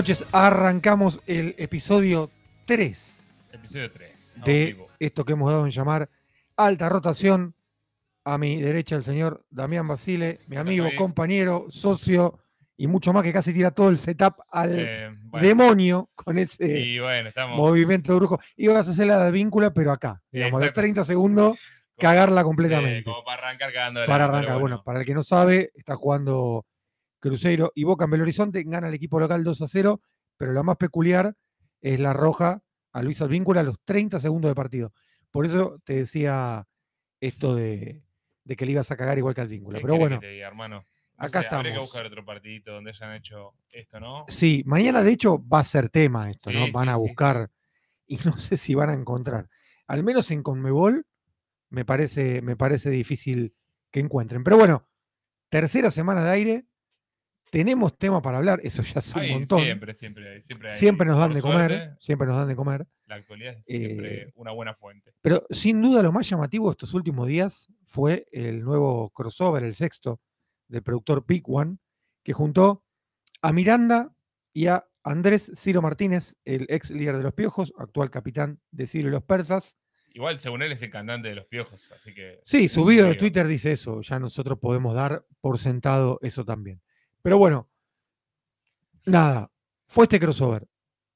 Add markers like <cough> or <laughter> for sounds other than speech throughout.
noches. Arrancamos el episodio 3. Episodio 3. De esto que hemos dado en llamar Alta Rotación. A mi derecha el señor Damián Basile, mi amigo, compañero, socio y mucho más que casi tira todo el setup al eh, demonio con ese movimiento de brujo. Ibas a hacer la víncula, pero acá, digamos, a 30 segundos, cagarla completamente. para arrancar bueno, para el que no sabe, está jugando Cruzeiro y Boca en Belo Horizonte, gana el equipo local 2 a 0, pero la más peculiar es la roja a Luis Alvíncula a los 30 segundos de partido. Por eso te decía esto de, que le ibas a cagar igual que Advíncula. Pero bueno, hermano? acá estamos. Habría que buscar otro partidito donde hayan hecho esto, ¿no? Sí, mañana de hecho va a ser tema esto, ¿no? Van a buscar y no sé si van a encontrar. Al menos en Conmebol me parece, me parece difícil que encuentren. Pero bueno, tercera semana de aire tenemos tema para hablar, eso ya es un montón. Siempre, siempre, siempre. Hay, siempre nos dan de comer, siempre nos dan de comer. La actualidad es siempre eh, una buena fuente. Pero sin duda lo más llamativo de estos últimos días fue el nuevo crossover, el sexto, del productor Big One, que juntó a Miranda y a Andrés Ciro Martínez, el ex líder de los Piojos, actual capitán de Ciro y los Persas. Igual, según él, es el cantante de los Piojos, así que... Sí, subido de Twitter dice eso, ya nosotros podemos dar por sentado eso también. Pero bueno, nada, fue este crossover.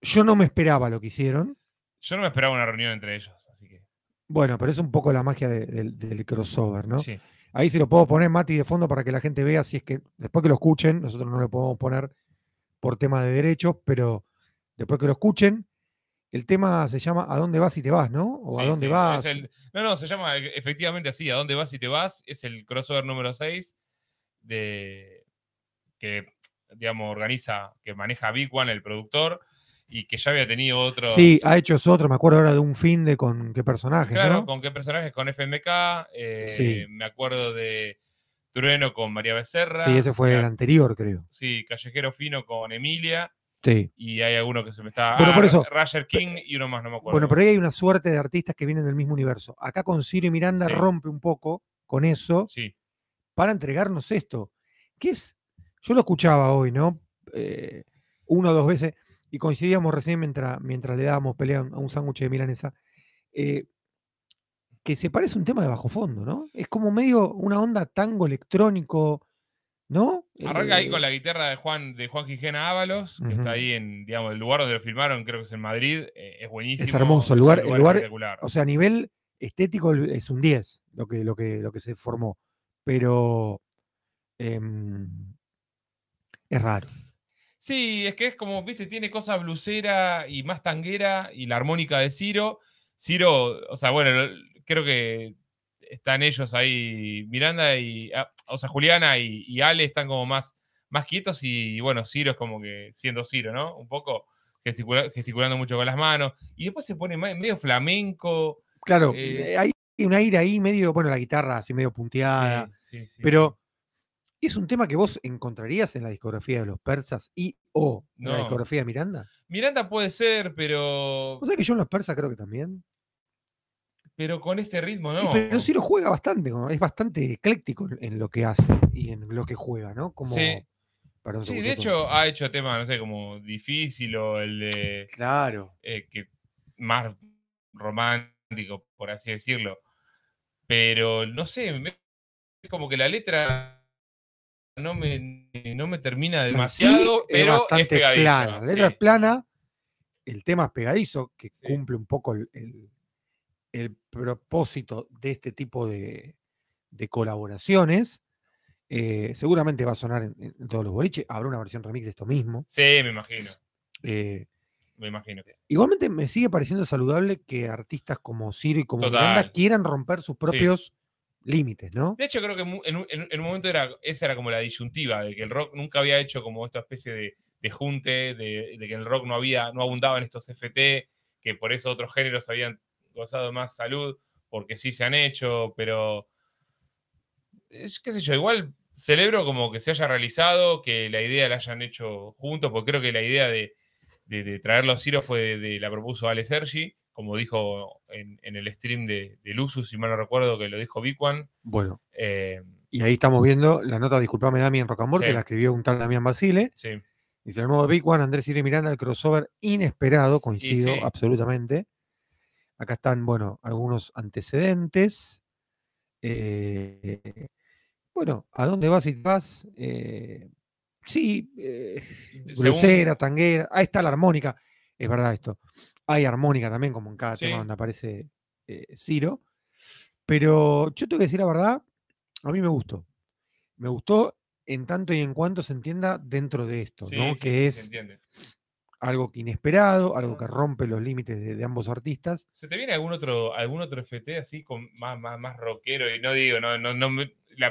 Yo no me esperaba lo que hicieron. Yo no me esperaba una reunión entre ellos, así que. Bueno, pero es un poco la magia del crossover, ¿no? Sí. Ahí se lo puedo poner, Mati, de fondo para que la gente vea, si es que después que lo escuchen, nosotros no lo podemos poner por tema de derechos, pero después que lo escuchen, el tema se llama ¿A dónde vas y te vas, no? O ¿A dónde vas? no, no, se llama e-, efectivamente así, ¿A dónde vas y te vas? Es el crossover número 6 de, que, digamos, organiza, que maneja Big One, el productor, y que ya había tenido otro. Sí, ha hecho otro, me acuerdo ahora de un fin de con qué personaje Claro, con qué personaje, con FMK, eh, me acuerdo de Trueno con María Becerra. Sí, ese fue el anterior, creo. Sí, Callejero Fino con Emilia. Sí. Y hay alguno que se me está. Bueno, ah, por eso. Roger King y uno más, no me acuerdo. Bueno, pero ahí hay una suerte de artistas que vienen del mismo universo. Acá con Ciro y Miranda rompe un poco con eso. Sí. Para entregarnos esto, que es yo lo escuchaba hoy, ¿no? Uno eh, una o dos veces, y coincidíamos recién mientras, mientras le dábamos pelea a un sándwich de milanesa, eh, que se parece un tema de bajo fondo, ¿no? Es como medio una onda tango electrónico, ¿no? Arranca ahí eh, con la guitarra de Juan, de Juan Quijena Ábalos, que está ahí en, digamos, el lugar donde lo filmaron, creo que es en Madrid, es buenísimo. Es hermoso el lugar, el lugar, o sea, a nivel estético es un 10 lo que, lo que, lo que se formó, pero... Em, raro. Sí, es que es como, viste, tiene cosa blusera y más tanguera y la armónica de Ciro. Ciro, o sea, bueno, creo que están ellos ahí, Miranda y, ah, o sea, Juliana y, Ale están como más, más quietos y, bueno, Ciro es como que siendo Ciro, ¿no? Un poco gesticulando mucho con las manos. Y después se pone medio flamenco. Claro, eh. Eh, hay una ira ahí medio, bueno, la guitarra así medio punteada. sí, sí. Pero es un tema que vos encontrarías en la discografía de los persas y o en la discografía de Miranda. Miranda puede ser, pero. ¿Vos sabés que yo en los persas creo que también? Pero con este ritmo no. pero sí lo juega bastante, es bastante ecléctico en lo que hace y en lo que juega, ¿no? Como, sí. de hecho ha hecho temas, no sé, como difícil o el de. Claro. Eh, que más romántico, por así decirlo. Pero no sé, es como que la letra no me, no me termina demasiado, pero es bastante plana. La letra es plana, el tema es pegadizo, que cumple un poco el, propósito de este tipo de, colaboraciones. Eh, seguramente va a sonar en, todos los boliches. Habrá una versión remix de esto mismo. Sí, me imagino. Eh, me imagino Igualmente me sigue pareciendo saludable que artistas como Ciro y como quieran romper sus propios límites, ¿no? De hecho, creo que en un, momento era, esa era como la disyuntiva, de que el rock nunca había hecho como esta especie de, junte, de, que el rock no había, no abundaba en estos FT, que por eso otros géneros habían gozado más salud, porque sí se han hecho, pero es, qué sé yo, igual celebro como que se haya realizado, que la idea la hayan hecho juntos, porque creo que la idea de, de, traerlo a Ciro fue de, la propuso Ale Sergi, como dijo en, el stream de, de, si mal no recuerdo, que lo dijo Bicuan. Bueno. Eh, y ahí estamos viendo la nota, disculpame Damián Rocamor, que la escribió un tal Damián Basile. Sí. Dice el nuevo Big Andrés Iri Miranda, el crossover inesperado, coincido absolutamente. Acá están, bueno, algunos antecedentes. Eh, bueno, ¿a dónde vas y vas? Eh, sí, eh, grosera, tanguera. Ahí está la armónica es verdad esto. Hay armónica también, como en cada tema donde aparece eh, Ciro. Pero yo tengo que decir la verdad, a mí me gustó. Me gustó en tanto y en cuanto se entienda dentro de esto, ¿no? que es algo inesperado, algo que rompe los límites de, ambos artistas. ¿Se te viene algún otro, algún otro FT así con más, más, rockero? Y no digo, no, no, no de lo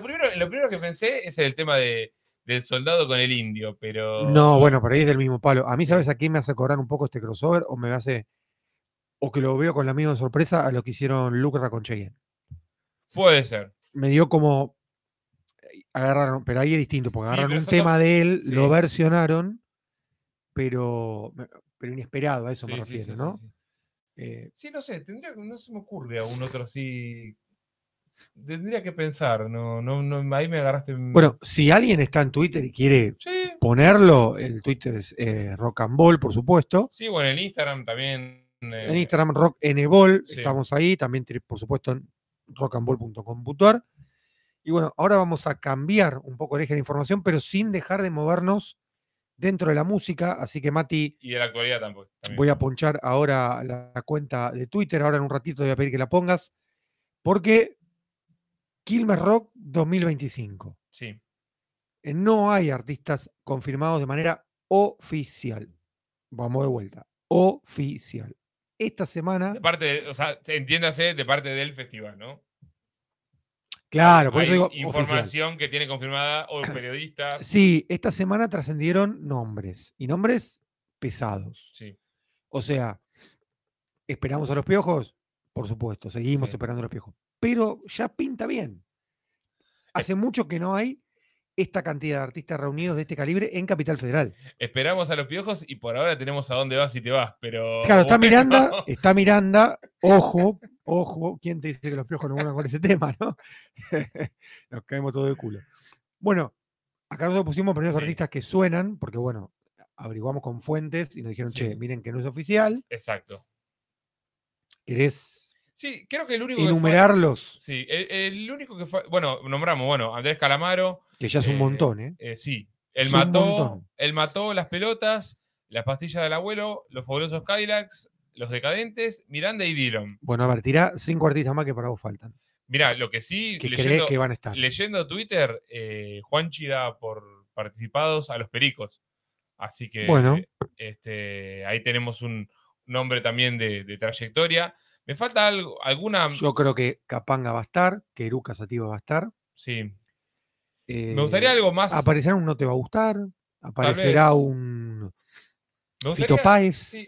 lo primero que pensé es el tema de del soldado con el indio, pero. No, bueno, por ahí es del mismo palo. A mí, ¿sabes a quién me hace cobrar un poco este crossover? O me hace. O que lo veo con la misma sorpresa a lo que hicieron Lucra con Cheyenne. Puede ser. Me dio como. Agarraron, pero ahí es distinto, porque agarraron un tema de él, lo versionaron, pero, pero inesperado, a eso me refiero, ¿no? Eh, sí, no sé, tendría, no se me ocurre a un otro así Tendría que pensar, no, ahí me agarraste. Bueno, si alguien está en Twitter y quiere ponerlo, el Twitter es eh, Rock and Ball, por supuesto. Sí, bueno, en Instagram también. Eh, en Instagram Rock estamos ahí, también por supuesto en rockandball.com.ar. Y bueno, ahora vamos a cambiar un poco el eje de información, pero sin dejar de movernos dentro de la música, así que Mati... Y de la actualidad tampoco. Voy a ponchar ahora la cuenta de Twitter, ahora en un ratito te voy a pedir que la pongas, porque Kilmer Rock 2025. Sí. Eh, no hay artistas confirmados de manera oficial. Vamos de vuelta. Oficial. Esta semana. De parte, o sea, entiéndase de parte del festival, ¿no? Claro, por eso digo. Información que tiene confirmada o ah, periodista. Sí, esta semana trascendieron nombres. Y nombres pesados. Sí. O sea, ¿esperamos a los piojos? Por supuesto, seguimos esperando a los piojos pero ya pinta bien. Eh Hace mucho que no hay esta cantidad de artistas reunidos de este calibre en Capital Federal. Esperamos a los piojos y por ahora tenemos a dónde vas y te vas, pero. Claro, está Miranda, <laughs> está Miranda, ojo, ojo, ¿quién te dice que los piojos no vuelan con ese <laughs> tema, no? <laughs> Nos caemos todo de culo. Bueno, acá nosotros pusimos primeros artistas que suenan, porque bueno, averiguamos con fuentes y nos dijeron, che, miren que no es oficial. Exacto. ¿Querés Sí, creo que el único. Enumerarlos. sí, el, único que fue. Bueno, nombramos, bueno, Andrés Calamaro. Que ya es un eh, montón, ¿eh? ¿eh? sí. Él mató, él mató las pelotas, las pastillas del abuelo, los fabulosos Cadillacs, los decadentes, Miranda y Dillon. Bueno, a ver, tirá cinco artistas más que para vos faltan. Mirá, lo que sí. Que leyendo, que van a estar. Leyendo Twitter, juan eh, Juanchi da por participados a los pericos. Así que. Bueno. Este, ahí tenemos un nombre también de, de trayectoria. Me falta algo, alguna. Yo creo que Capanga va a estar, que Eruca Sativa va a estar. Sí. me gustaría eh, algo más. Aparecerá un No Te Va a Gustar. Aparecerá un. Me Fito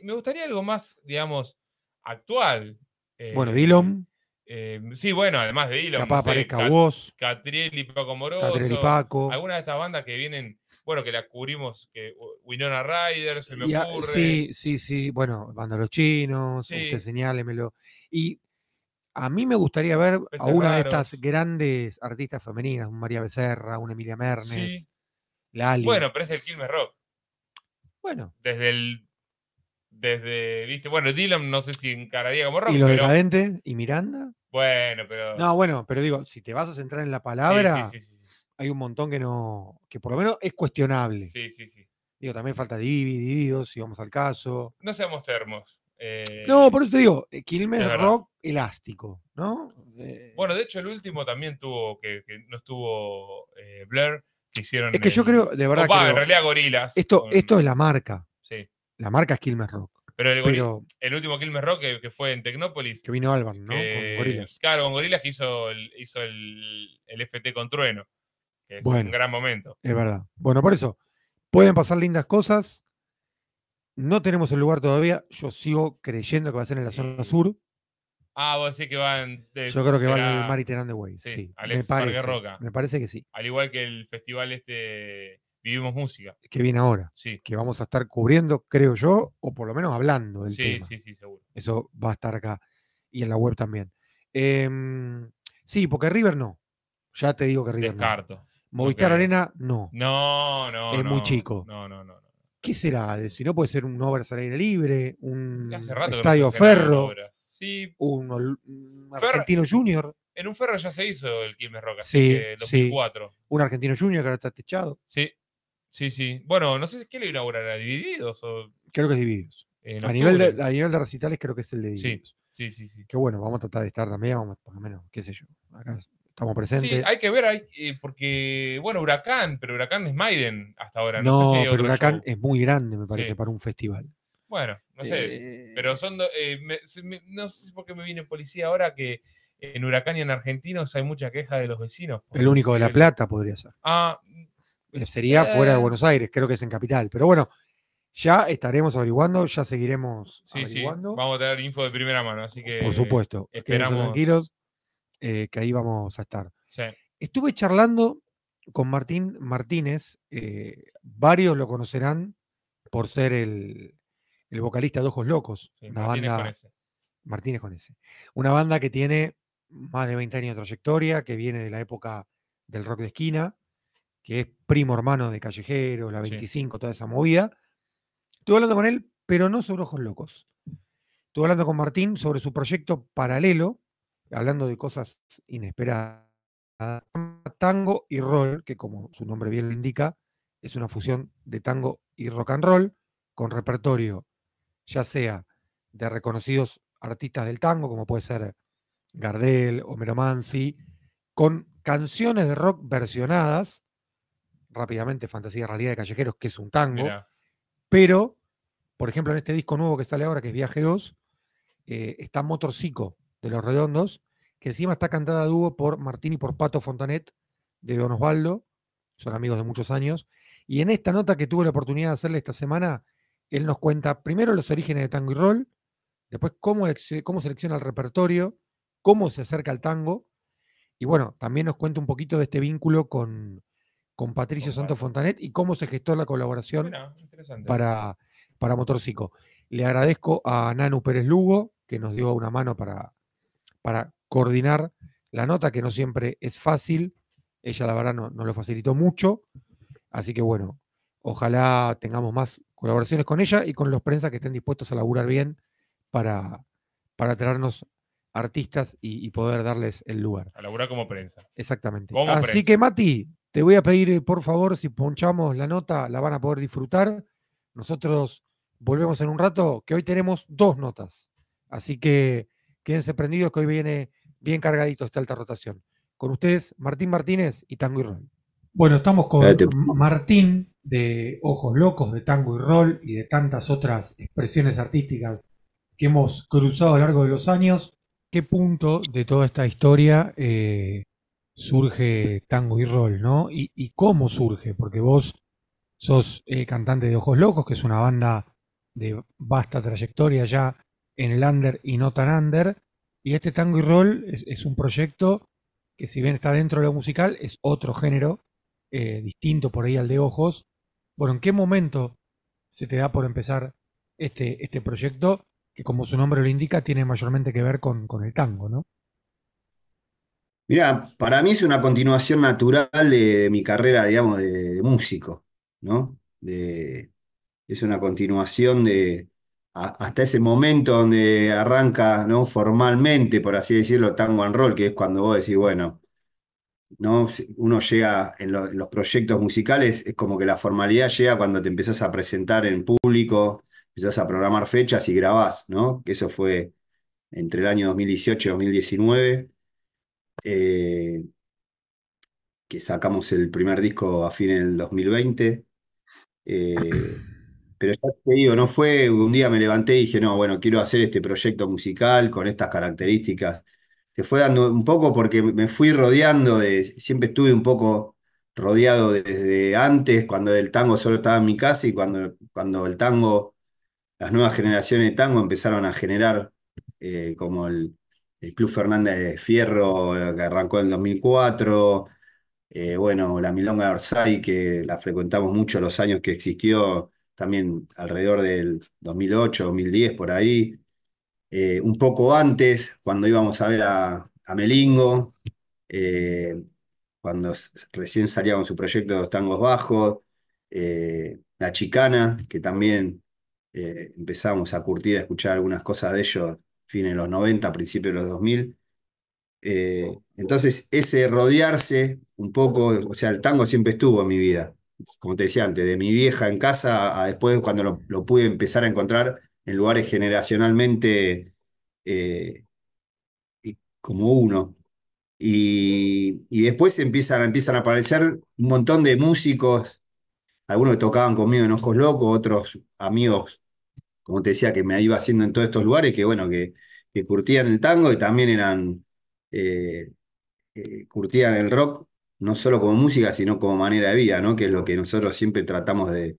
me gustaría algo más, digamos, actual. Eh, bueno, Dilom. Eh, sí, bueno, además de Dylan, Capaz vos. Catriel y Paco Moroso. Catriel Paco. Algunas de estas bandas que vienen, bueno, que las cubrimos, que Winona Ryder, se me ocurre. Sí, sí, sí. Bueno, Banda Los Chinos, usted señálemelo. Y a mí me gustaría ver a una de estas grandes artistas femeninas, un María Becerra, una Emilia Mernes, sí. Lali. Bueno, pero es el filme Rock. Bueno. Desde el desde, viste, bueno, Dylan no sé si encararía como rock. ¿Y los decadentes? ¿Y Miranda? Bueno, pero. No, bueno, pero digo, si te vas a centrar en la palabra, hay un montón que no. que por lo menos es cuestionable. Sí, sí, sí. Digo, también falta Divididos, si vamos al caso. No seamos termos. Eh, no, por eso te digo, Kilmer eh, rock elástico, ¿no? Eh, bueno, de hecho, el último también tuvo, que, no estuvo Blair, que hicieron. Es que yo creo, de verdad. en realidad, Gorilas. Esto, esto es la marca. Sí. La marca es Kilmer Rock. Pero el, último Kilmer Rock que, fue en Tecnópolis. Que vino Alban, ¿no? con Gorilas. Claro, con Gorilas hizo, hizo el, FT con Trueno. Que es un gran momento. Es verdad. Bueno, por eso, pueden pasar lindas cosas. No tenemos el lugar todavía. Yo sigo creyendo que va a ser en la zona sur. Ah, vos decís que van. Yo creo que van al Mar y de Way. Sí, me parece, Me parece que sí. Al igual que el festival este Vivimos música. Que viene ahora. Sí. Que vamos a estar cubriendo, creo yo, o por lo menos hablando del tema. Sí, sí, sí, seguro. Eso va a estar acá y en la web también. Em, sí, porque River no. Ya te digo que River Descarto. no. Movistar Arena, no. No, no. Es muy chico. No, no, no, ¿Qué será? Si no puede ser un obras al aire libre, un estadio Ferro, sí. un, argentino junior. En un Ferro ya se hizo el Quilmes Roca, sí, 2004. Un argentino junior que ahora está techado. Sí. Sí, sí. Bueno, no sé si qué libro era ¿Divididos? O... Creo que es Divididos. Eh, a, nivel de, a nivel de recitales creo que es el de Divididos. Sí, sí, sí, Que bueno, vamos a tratar de estar también, vamos, por lo menos, qué sé yo. Acá estamos presentes. Sí, hay que ver, hay, eh, porque, bueno, Huracán, pero Huracán es Maiden hasta ahora. No, sé si pero Huracán es muy grande, me parece, para un festival. Bueno, no sé, eh, pero son, no sé por qué me viene policía ahora que en Huracán y en Argentinos hay mucha queja de los vecinos. El único de La Plata podría ser. Ah, eh, sería eh, fuera de Buenos Aires, creo que es en Capital. Pero bueno, ya estaremos averiguando, ya seguiremos averiguando. vamos a tener info de primera mano, así que. Por supuesto, esperamos. tranquilos, eh, que ahí vamos a estar. Estuve charlando con Martín Martínez, varios lo conocerán por ser el, el vocalista de Ojos Locos, la Martínez banda. Con Martínez con ese. Una banda que tiene más de 20 años de trayectoria, que viene de la época del rock de esquina, que es primo hermano de Callejero, la 25, toda esa movida. Estuve hablando con él, pero no sobre Ojos Locos. Estuve hablando con Martín sobre su proyecto paralelo, hablando de cosas inesperadas. Tango y roll, que como su nombre bien le indica, es una fusión de tango y rock and roll, con repertorio ya sea de reconocidos artistas del tango, como puede ser Gardel, Homero Manzi con canciones de rock versionadas rápidamente Fantasía Realidad de Callejeros, que es un tango, pero, por ejemplo, en este disco nuevo que sale ahora, que es Viaje 2, eh, está Motorcico de Los Redondos, que encima está cantada a dúo por Martín y por Pato Fontanet de Don Osvaldo, son amigos de muchos años, y en esta nota que tuve la oportunidad de hacerle esta semana, él nos cuenta primero los orígenes de tango y roll, después cómo, cómo selecciona el repertorio, cómo se acerca al tango, y bueno, también nos cuenta un poquito de este vínculo con, con Patricio Santos Fontanet y cómo se gestó la colaboración para, para Motorcico. Le agradezco a Nanu Pérez Lugo, que nos dio una mano para, para coordinar la nota, que no siempre es fácil. Ella, la verdad, nos no lo facilitó mucho. Así que bueno, ojalá tengamos más colaboraciones con ella y con los prensa que estén dispuestos a laburar bien para, traernos artistas y, poder darles el lugar. A laburar como prensa. Exactamente. Así que Mati, te voy a pedir, eh, por favor, si ponchamos la nota, la van a poder disfrutar. Nosotros volvemos en un rato, que hoy tenemos dos notas. Así que quédense prendidos, que hoy viene bien cargadito esta alta rotación. Con ustedes, Martín Martínez y Tango y Roll. Bueno, estamos con Martín de Ojos Locos, de Tango y Roll y de tantas otras expresiones artísticas que hemos cruzado a lo largo de los años. ¿Qué punto de toda esta historia eh, surge Tango y Roll, ¿no? Y, cómo surge, porque vos sos eh, cantante de Ojos Locos, que es una banda de vasta trayectoria ya en el under y no tan under, y este Tango y Roll es, un proyecto que si bien está dentro de lo musical, es otro género, eh, distinto por ahí al de Ojos. Bueno, ¿en qué momento se te da por empezar este, este proyecto que como su nombre lo indica tiene mayormente que ver con el tango, ¿no? Mira, para mí es una continuación natural de, mi carrera, digamos, de, músico, ¿no? es una continuación de hasta ese momento donde arranca, ¿no? Formalmente, por así decirlo, tango and roll, que es cuando vos decís, bueno, ¿no? Uno llega en, los proyectos musicales, es como que la formalidad llega cuando te empezás a presentar en público, empezás a programar fechas y grabás, ¿no? Que eso fue entre el año 2018 y 2019 eh, que sacamos el primer disco a fin del 2020. Eh, pero ya te digo, no fue un día me levanté y dije, no, bueno, quiero hacer este proyecto musical con estas características. Se fue dando un poco porque me fui rodeando siempre estuve un poco rodeado desde antes, cuando el tango solo estaba en mi casa y cuando, cuando el tango, las nuevas generaciones de tango empezaron a generar eh, como el, el Club Fernández de Fierro, que arrancó en 2004. Eh, bueno, la Milonga de Orsay, que la frecuentamos mucho los años que existió, también alrededor del 2008, 2010, por ahí. Eh, un poco antes, cuando íbamos a ver a, Melingo, eh, cuando recién salía con su proyecto de los tangos bajos, La Chicana, que también empezamos a curtir, a escuchar algunas cosas de ellos Fin de los 90, principios de los 2000. Eh, entonces, ese rodearse un poco, o sea, el tango siempre estuvo en mi vida, como te decía antes, de mi vieja en casa a después cuando lo, pude empezar a encontrar en lugares generacionalmente eh, como uno. Y, después empiezan, empiezan a aparecer un montón de músicos, algunos que tocaban conmigo en Ojos Locos, otros amigos como te decía, que me iba haciendo en todos estos lugares, que bueno, que, curtían el tango y también eran, eh, eh, curtían el rock, no solo como música, sino como manera de vida, Que es lo que nosotros siempre tratamos de,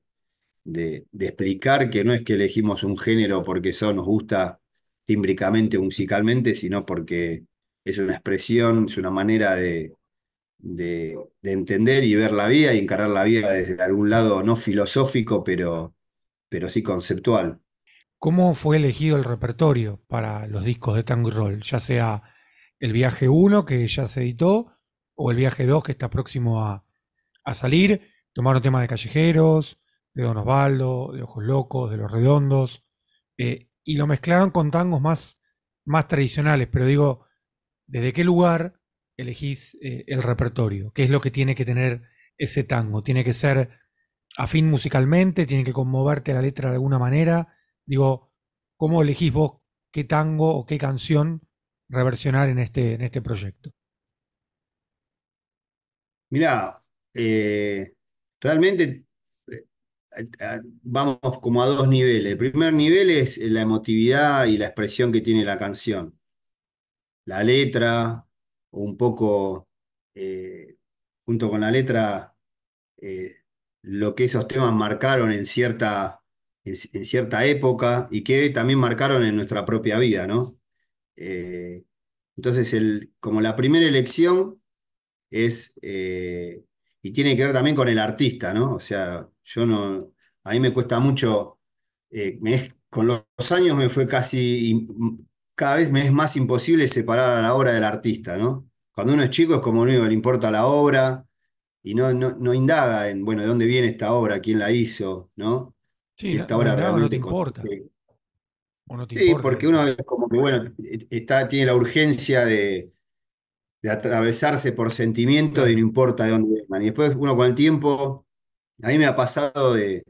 explicar, que no es que elegimos un género porque eso nos gusta tímbricamente o musicalmente, sino porque es una expresión, es una manera de, de, entender y ver la vida y encarar la vida desde algún lado no filosófico, pero, pero sí conceptual. ¿Cómo fue elegido el repertorio para los discos de Tango y Roll? Ya sea el viaje 1 que ya se editó o el viaje 2 que está próximo a, salir. Tomaron temas de Callejeros, de Don Osvaldo, de Ojos Locos, de Los Redondos, eh, y lo mezclaron con tangos más, más tradicionales. Pero digo, ¿desde qué lugar elegís eh, el repertorio? ¿Qué es lo que tiene que tener ese tango? ¿Tiene que ser afín musicalmente? ¿Tiene que conmoverte la letra de alguna manera? Digo, ¿cómo elegís vos qué tango o qué canción reversionar en este, en este proyecto? Mirá, eh, realmente eh, vamos como a dos niveles. El primer nivel es la emotividad y la expresión que tiene la canción. La letra, un poco, eh, junto con la letra, lo que esos temas marcaron en cierta en, cierta época y que también marcaron en nuestra propia vida, ¿no? Eh, entonces, el, como la primera elección es, eh, y tiene que ver también con el artista, ¿no? O sea, yo no, a mí me cuesta mucho, eh, con los años me fue casi, cada vez me es más imposible separar a la obra del artista, ¿no? Cuando uno es chico es como No le importa la obra y no, no, no indaga en, bueno, de dónde viene esta obra, quién la hizo, ¿no? Sí, no, te importa. Sí. porque uno como que, bueno, está, tiene la urgencia de, de atravesarse por sentimientos y no importa de dónde vengan. Y después uno con el tiempo, a mí me ha pasado de,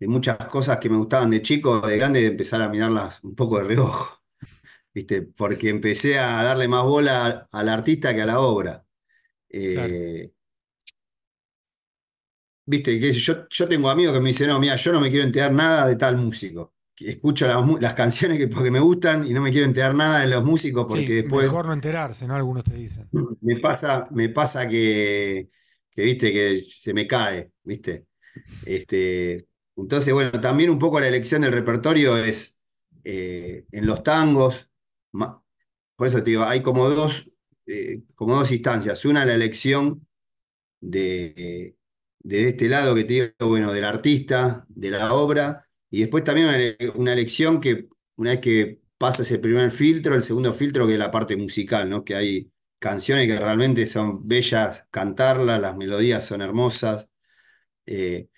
muchas cosas que me gustaban de chico, de grande, de empezar a mirarlas un poco de reojo, <laughs> ¿viste? Porque empecé a darle más bola al, artista que a la obra. Eh, viste, que yo, yo tengo amigos que me dicen, no, mira, yo no me quiero enterar nada de tal músico. Escucho las, canciones que, porque me gustan y no me quiero enterar nada de los músicos porque después... Mejor no enterarse, ¿no? Algunos te dicen. <laughs> Me pasa, me pasa que, viste, que se me cae, viste. Este, entonces, bueno, también un poco la elección del repertorio es eh, en los tangos, por eso te digo, hay como dos, eh, como dos instancias. Una, la elección de, desde este lado que te digo, bueno, del artista, de la obra, y después también una, lección que una vez que pasas el primer filtro, el segundo filtro que es la parte musical, ¿no? Que hay canciones que realmente son bellas cantarlas, las melodías son hermosas. Eh,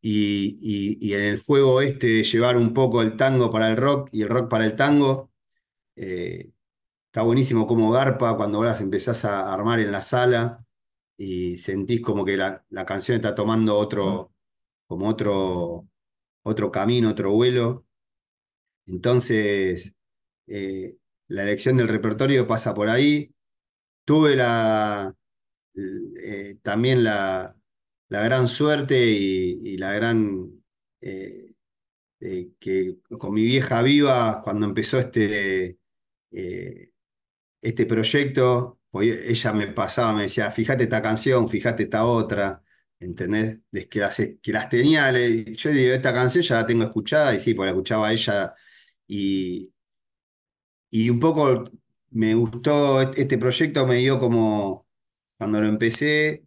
y, y, en el juego este de llevar un poco el tango para el rock y el rock para el tango, eh, está buenísimo como garpa cuando ahora empezás a armar en la sala y sentís como que la, canción está tomando otro, como otro, otro camino, otro vuelo. Entonces, eh, la elección del repertorio pasa por ahí. Tuve la, eh, también la, gran suerte y, la gran... Eh, que con mi vieja viva, cuando empezó este, este proyecto, ella me pasaba, me decía, fíjate esta canción, fíjate esta otra, ¿entendés? que, las, que las tenía, le, yo digo, esta canción ya la tengo escuchada, y sí, pues la escuchaba ella, y, y un poco me gustó, e-, este proyecto me dio como, cuando lo empecé,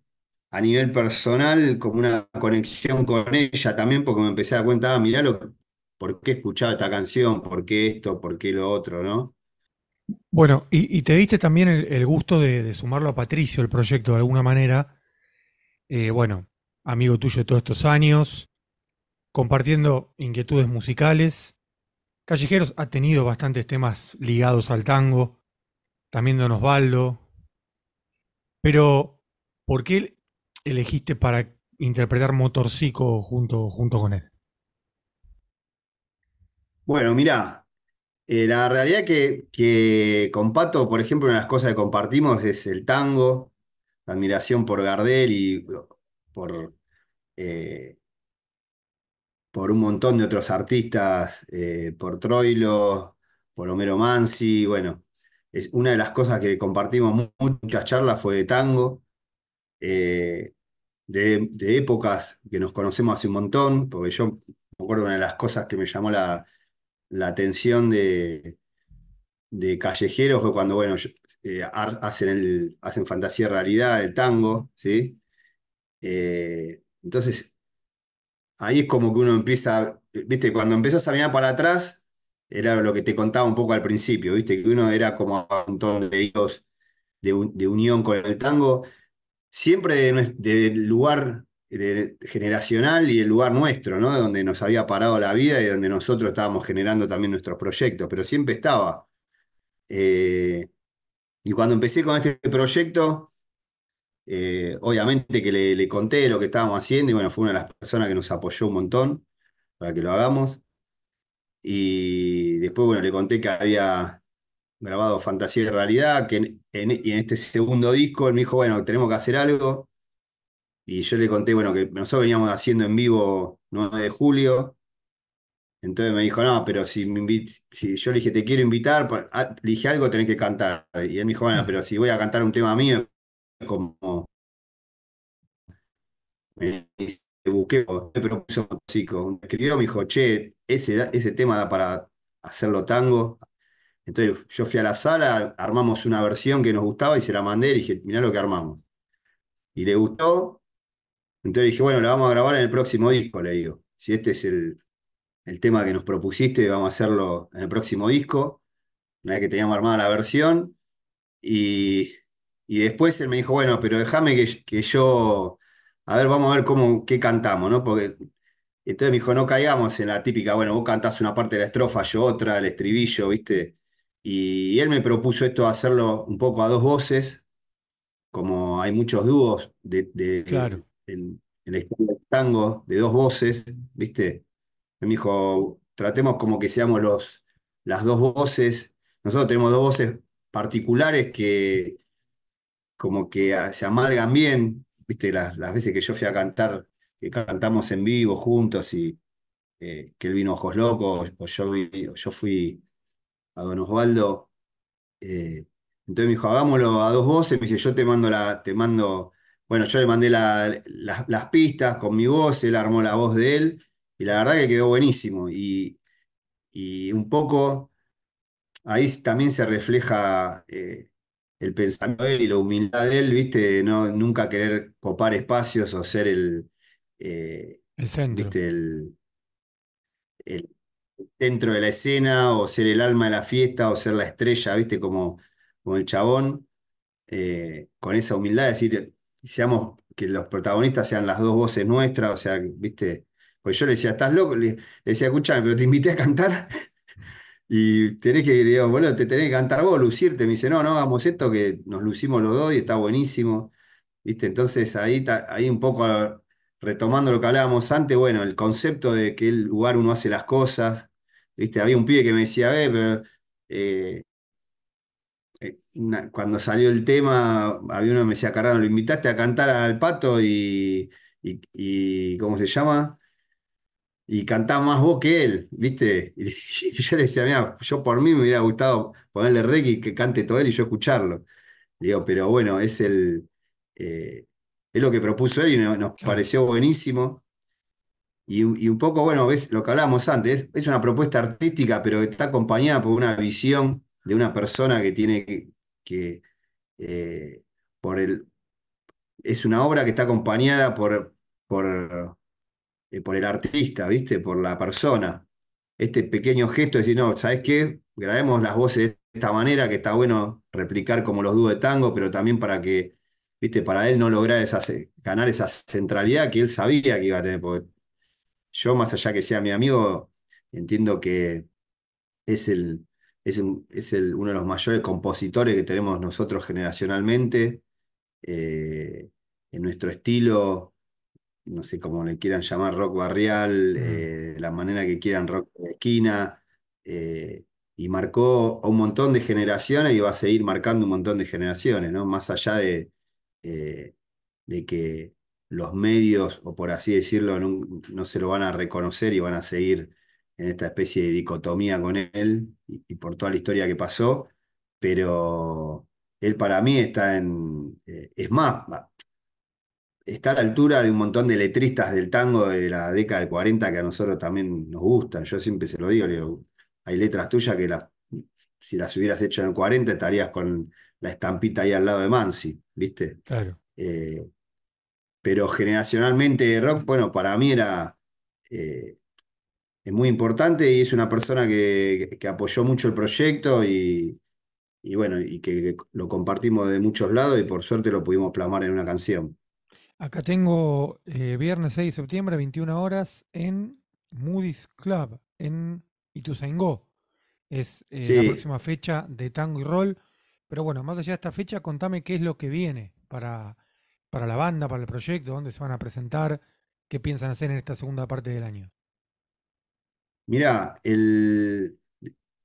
a nivel personal, como una conexión con ella también, porque me empecé a dar cuenta, ah, mirá por qué escuchaba esta canción, por qué esto, por qué lo otro, ¿no? Bueno, y, te diste también el, gusto de, sumarlo a Patricio, el proyecto, de alguna manera. Eh, bueno, amigo tuyo de todos estos años, compartiendo inquietudes musicales. Callejeros ha tenido bastantes temas ligados al tango, también Don Osvaldo. Pero, ¿por qué elegiste para interpretar Motorcico junto, junto con él? Bueno, mirá, eh, la realidad que, que por ejemplo, una de las cosas que compartimos es el tango, admiración por Gardel y por, eh, por un montón de otros artistas, eh, por Troilo, por Homero Mansi, bueno, es una de las cosas que compartimos muchas charlas fue de tango, de, épocas que nos conocemos hace un montón, porque yo me acuerdo una de las cosas que me llamó la, la tensión de, de Callejero fue cuando, bueno, eh, hacen, el, hacen fantasía realidad, el tango, ¿sí? Eh, entonces, ahí es como que uno empieza, viste, cuando empezás a mirar para atrás, era lo que te contaba un poco al principio, viste, que uno era como un montón de hijos de, de unión con el tango, siempre desde el lugar generacional y el lugar nuestro, ¿no? Donde nos había parado la vida y donde nosotros estábamos generando también nuestros proyectos, pero siempre estaba. Eh, y cuando empecé con este proyecto, eh, obviamente que le, conté lo que estábamos haciendo y bueno, fue una de las personas que nos apoyó un montón para que lo hagamos. Y después, bueno, le conté que había grabado Fantasía y Realidad, que y en este segundo disco él me dijo, bueno, tenemos que hacer algo. Y yo le conté, bueno, que nosotros veníamos haciendo en vivo 9 de julio. Entonces me dijo, no, pero si, si yo le dije, te quiero invitar, ah, dije algo, tenés que cantar. Y él me dijo, bueno, pero si voy a cantar un tema mío, como... Me dice, busqué, me propuso un chico. Escribió, me dijo, che, ese, ese tema da para hacerlo tango. Entonces yo fui a la sala, armamos una versión que nos gustaba y se la mandé y dije, mirá lo que armamos. Y le gustó, entonces dije, bueno, lo vamos a grabar en el próximo disco, le digo. Si este es el, tema que nos propusiste, vamos a hacerlo en el próximo disco, una vez que teníamos armada la versión. Y, después él me dijo, bueno, pero déjame que, yo, a ver, vamos a ver cómo, qué cantamos, ¿no? Porque entonces me dijo, no caigamos en la típica, bueno, vos cantás una parte de la estrofa, yo otra, el estribillo, ¿viste? Y, él me propuso esto, hacerlo un poco a dos voces, como hay muchos dúos de, de, claro en, en del tango de dos voces, ¿viste? Me dijo, tratemos como que seamos los, las dos voces. Nosotros tenemos dos voces particulares que como que ah, se amalgan bien, ¿viste? Las, veces que yo fui a cantar, que cantamos en vivo juntos y eh, que él vino Ojos Locos, o yo, yo fui a Don Osvaldo. Eh, entonces me dijo, hagámoslo a dos voces, me dice, yo te mando la, te mando bueno, yo le mandé las pistas con mi voz, él armó la voz de él y la verdad que quedó buenísimo. Y, un poco ahí también se refleja eh, el pensamiento de él y la humildad de él, ¿viste? No, nunca querer copar espacios o ser eh, el... centro. de la escena o ser el alma de la fiesta o ser la estrella, ¿viste? Como, como el chabón, eh, con esa humildad, de decir, y seamos, que los protagonistas sean las dos voces nuestras, o sea, viste, pues yo le decía, estás loco, le, decía, escúchame, pero te invité a cantar <laughs> y tenés que, digo, bueno, te tenés que cantar vos, lucirte, me dice, no, no, hagamos esto, que nos lucimos los dos y está buenísimo, viste, entonces ahí, ahí un poco retomando lo que hablábamos antes, bueno, el concepto de que el lugar uno hace las cosas, viste, había un pibe que me decía, ve, pero... Eh, eh, cuando salió el tema, había uno que me decía, Carrano, lo invitaste a cantar al pato y, y, ¿cómo se llama? Y cantaba más vos que él, ¿viste? <laughs> Y yo le decía, mira, yo por mí me hubiera gustado ponerle reggae y que cante todo él y yo escucharlo. digo, pero bueno, es el... Eh, es lo que propuso él y nos, pareció buenísimo. Y, un poco, bueno, ves lo que hablábamos antes, es una propuesta artística, pero está acompañada por una visión de una persona que tiene que, eh, por el, es una obra que está acompañada por, por, eh, por el artista, ¿viste? Por la persona. Este pequeño gesto de decir, no, ¿sabes qué? Grabemos las voces de esta manera, que está bueno replicar como los dúos de tango, pero también para que, ¿viste? Para él no lograr ganar esa centralidad que él sabía que iba a tener. Porque yo, más allá que sea mi amigo, entiendo que es el, es, uno de los mayores compositores que tenemos nosotros generacionalmente, eh, en nuestro estilo, no sé cómo le quieran llamar, rock barrial, mm. eh, la manera que quieran, rock de esquina, eh, y marcó a un montón de generaciones y va a seguir marcando un montón de generaciones, ¿no? Más allá de, de que los medios, o por así decirlo, no se lo van a reconocer y van a seguir en esta especie de dicotomía con él y, por toda la historia que pasó, pero él para mí está en, eh, es más, está a la altura de un montón de letristas del tango de la década del 40 que a nosotros también nos gustan, yo siempre se lo digo, hay letras tuyas que si las hubieras hecho en el 40 estarías con la estampita ahí al lado de Mansi, ¿viste? Claro. Eh, pero generacionalmente rock, bueno, para mí era eh, es muy importante y es una persona que, apoyó mucho el proyecto y, bueno, y que, lo compartimos de muchos lados y por suerte lo pudimos plasmar en una canción. Acá tengo eh, viernes 6 de septiembre, 21 horas, en Moody's Club, en Ituzaingó. Es eh, la próxima fecha de Tango y Roll. Pero bueno, más allá de esta fecha, contame qué es lo que viene para, para la banda, para el proyecto, dónde se van a presentar, qué piensan hacer en esta segunda parte del año. Mira, el...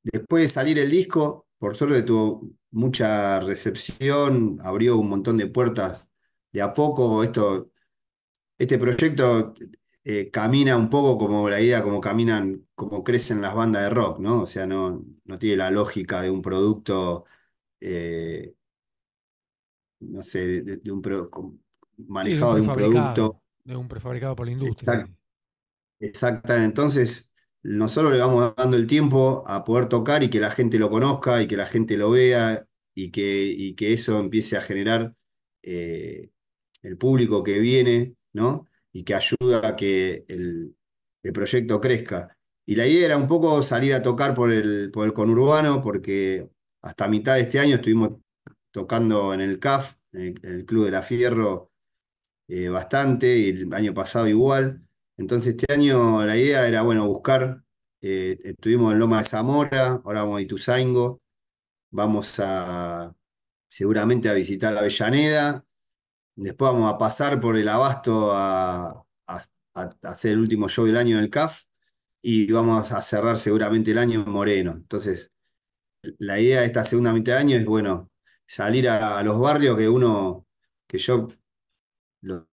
después de salir el disco, por suerte tuvo mucha recepción, abrió un montón de puertas de a poco. Esto, este proyecto eh, camina un poco como la idea, como caminan, como crecen las bandas de rock, ¿no? O sea, no, no tiene la lógica de un producto, eh, no sé, de, un manejado de un producto. De un prefabricado por la industria. Exacto. exactamente. Entonces, nosotros le vamos dando el tiempo a poder tocar y que la gente lo conozca y que la gente lo vea y que, eso empiece a generar eh, el público que viene, ¿no? Y que ayuda a que el, proyecto crezca. Y la idea era un poco salir a tocar por el, conurbano, porque hasta mitad de este año estuvimos tocando en el CAF, en el, Club de la Fierro, eh, bastante, y el año pasado igual. Entonces este año la idea era, bueno, buscar, eh, estuvimos en Loma de Zamora, ahora vamos a Ituzaingo, vamos a seguramente a visitar Avellaneda, después vamos a pasar por el abasto a, hacer el último show del año en el CAF y vamos a cerrar seguramente el año en Moreno. Entonces, la idea de esta segunda mitad de año es, bueno, salir a, los barrios que uno, que yo los,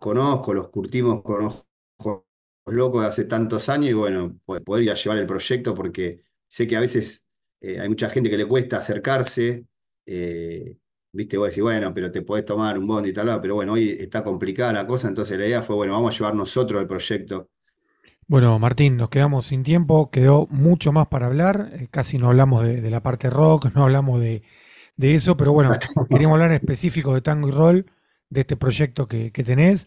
conozco, los curtimos, conozco locos de hace tantos años y bueno, poder ir a llevar el proyecto porque sé que a veces eh, hay mucha gente que le cuesta acercarse, eh, viste, vos decís, bueno, pero te podés tomar un bond y tal, ah", pero bueno, hoy está complicada la cosa, entonces la idea fue, bueno, vamos a llevar nosotros el proyecto. Bueno, Martín, nos quedamos sin tiempo, quedó mucho más para hablar, eh, casi no hablamos de, la parte rock, no hablamos de, eso, pero bueno, <laughs> queríamos hablar específico de tango y roll, de este proyecto que, que tenés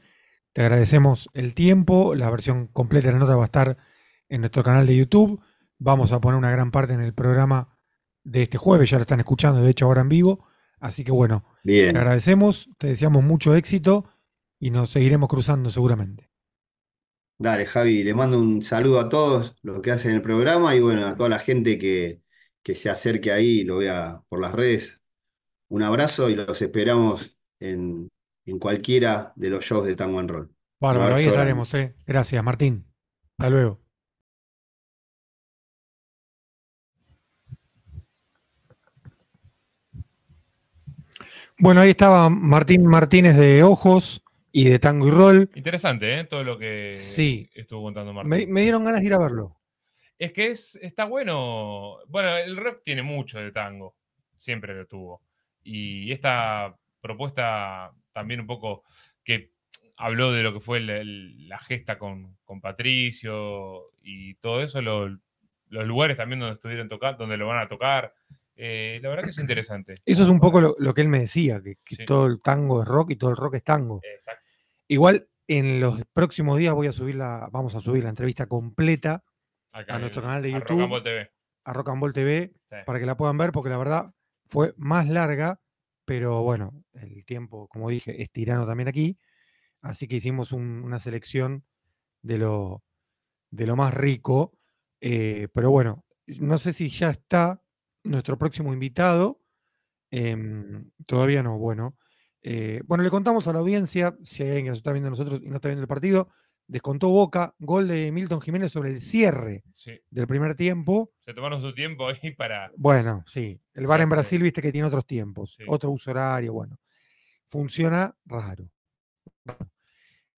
te agradecemos el tiempo. La versión completa de la nota va a estar en nuestro canal de YouTube. Vamos a poner una gran parte en el programa de este jueves. Ya lo están escuchando, de hecho, ahora en vivo. Así que bueno, te agradecemos, te deseamos mucho éxito y nos seguiremos cruzando seguramente. Dale, Javi, le mando un saludo a todos los que hacen el programa y bueno, a toda la gente que, que se acerque ahí y lo vea por las redes. Un abrazo y los esperamos en en cualquiera de los shows de Tango and Roll. Bárbaro, ahí estaremos, eh. Gracias, Martín. Hasta luego. Bueno, ahí estaba Martín Martínez de Ojos y de Tango y Roll. Interesante, ¿eh? Todo lo que sí. estuvo contando Martín. Me, dieron ganas de ir a verlo. Es que es, está bueno. Bueno, el rep tiene mucho de tango. Siempre lo tuvo. Y esta propuesta también un poco que habló de lo que fue la gesta con, Patricio y todo eso, los lugares también donde estuvieron tocando, donde lo van a tocar. Eh, la verdad que es interesante. <clears throat> Eso es un poco lo, que él me decía, que, todo el tango es rock y todo el rock es tango. Exacto. Igual en los próximos días voy a subir la, vamos a subir la entrevista completa a nuestro canal de YouTube. A Rock and Ball TV. A Rock and Ball TV, para que la puedan ver, porque la verdad fue más larga pero bueno, el tiempo, como dije, es tirano también aquí, así que hicimos una selección de lo, de lo más rico, eh, pero bueno, no sé si ya está nuestro próximo invitado, em, todavía no, bueno. Eh, bueno, le contamos a la audiencia, si hay alguien que nos está viendo nosotros y no está viendo el partido, descontó Boca, gol de Milton Jiménez sobre el cierre del primer tiempo. Se tomaron su tiempo ahí <laughs> para. Bueno, sí. El bar en Brasil, viste que tiene otros tiempos, otro uso horario, bueno. Funciona raro.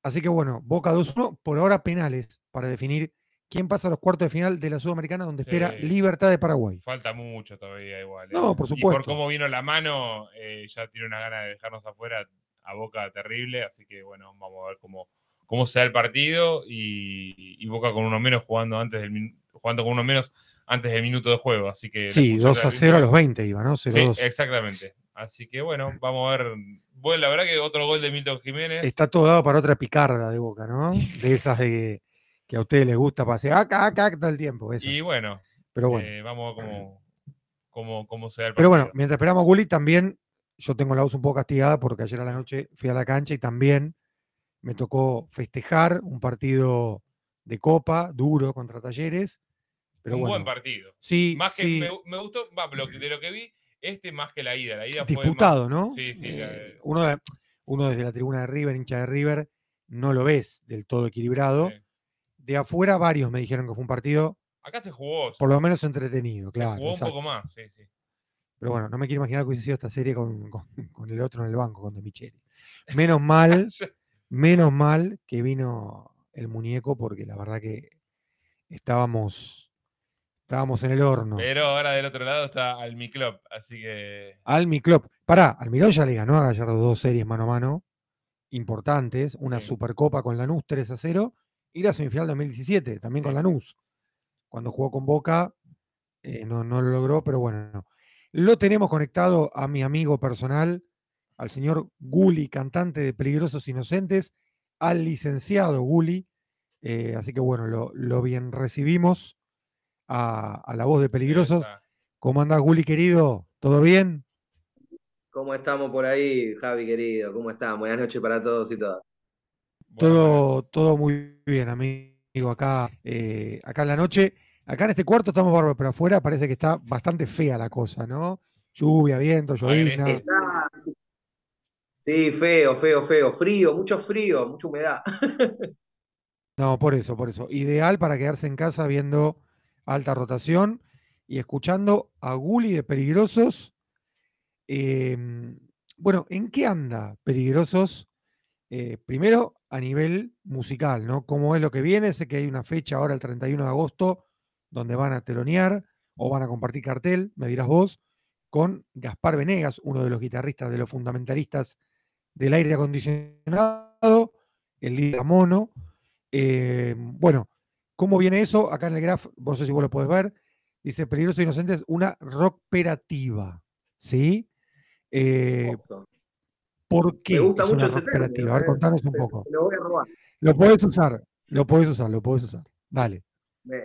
Así que bueno, Boca 2-1, por ahora penales para definir quién pasa a los cuartos de final de la Sudamericana, donde espera Libertad de Paraguay. Falta mucho todavía, igual. ¿eh? No, por supuesto. Y por cómo vino la mano, eh, ya tiene una gana de dejarnos afuera a Boca terrible, así que bueno, vamos a ver cómo cómo se el partido y, Boca con uno menos jugando antes del jugando con uno menos antes del minuto de juego, así que Sí, 2 a 0 a los 20 iba, ¿no? sí, exactamente. Así que bueno, vamos a ver. Bueno, la verdad que otro gol de Milton Jiménez. Está todo dado para otra picarda de Boca, ¿no? De esas de que a ustedes les gusta pasear acá, acá todo el tiempo. Y bueno, pero bueno. Eh, vamos a como, cómo se da el Pero bueno, mientras esperamos a también yo tengo la voz un poco castigada porque ayer a la noche fui a la cancha y también me tocó festejar un partido de Copa, duro contra Talleres. Pero un buen partido. Sí, Me, gustó, de lo que vi, este más que la ida. La Disputado, ¿no? Sí, sí. Eh, uno, uno, desde la tribuna de River, hincha de River, no lo ves del todo equilibrado. De afuera, varios me dijeron que fue un partido. Acá se jugó. Por lo menos entretenido, claro. Se jugó un poco más, sí, sí. Pero bueno, no me quiero imaginar que hubiese sido esta serie con, el otro en el banco, con De Micheli. Menos mal <laughs> Menos mal que vino el muñeco porque la verdad que estábamos, estábamos en el horno. Pero ahora del otro lado está Almiclop, así que... Almiclop. Pará, Almirón ya le ganó a Gallardo dos series mano a mano importantes, una Supercopa con Lanús 3 a 0 y la semifinal 2017 también con Lanús. Cuando jugó con Boca eh, no, no lo logró, pero bueno. Lo tenemos conectado a mi amigo personal, al señor Gulli, cantante de Peligrosos Inocentes, al licenciado Gulli. Eh, así que bueno, lo, bien recibimos a, la voz de Peligrosos. ¿Cómo andás, Gulli, querido? ¿Todo bien? ¿Cómo estamos por ahí, Javi, querido? ¿Cómo están? Buenas noches para todos y todas. Todo, todo muy bien, amigo. Acá, eh, acá en la noche, acá en este cuarto estamos bárbaros, pero afuera parece que está bastante fea la cosa, ¿no? Lluvia, viento, llovizna. Sí, feo, feo, feo. Frío, mucho frío, mucha humedad. No, por eso, por eso. Ideal para quedarse en casa viendo alta rotación y escuchando a Gulli de Peligrosos. Em, bueno, ¿en qué anda Peligrosos? Eh, primero, a nivel musical, ¿no? ¿Cómo es lo que viene? Sé que hay una fecha ahora, el 31 de agosto, donde van a telonear o van a compartir cartel, me dirás vos, con Gaspar Venegas, uno de los guitarristas de los fundamentalistas del aire acondicionado, el día mono. Eh, bueno, ¿cómo viene eso? Acá en el graf no sé si vos lo podés ver, dice Peligrosos e Inocentes, una rockperativa. ¿Sí? Eh, ¿Por qué? Me gusta mucho una ese A ver, ¿eh? contanos un poco. Lo puedes usar, lo puedes usar, lo puedes usar. Dale.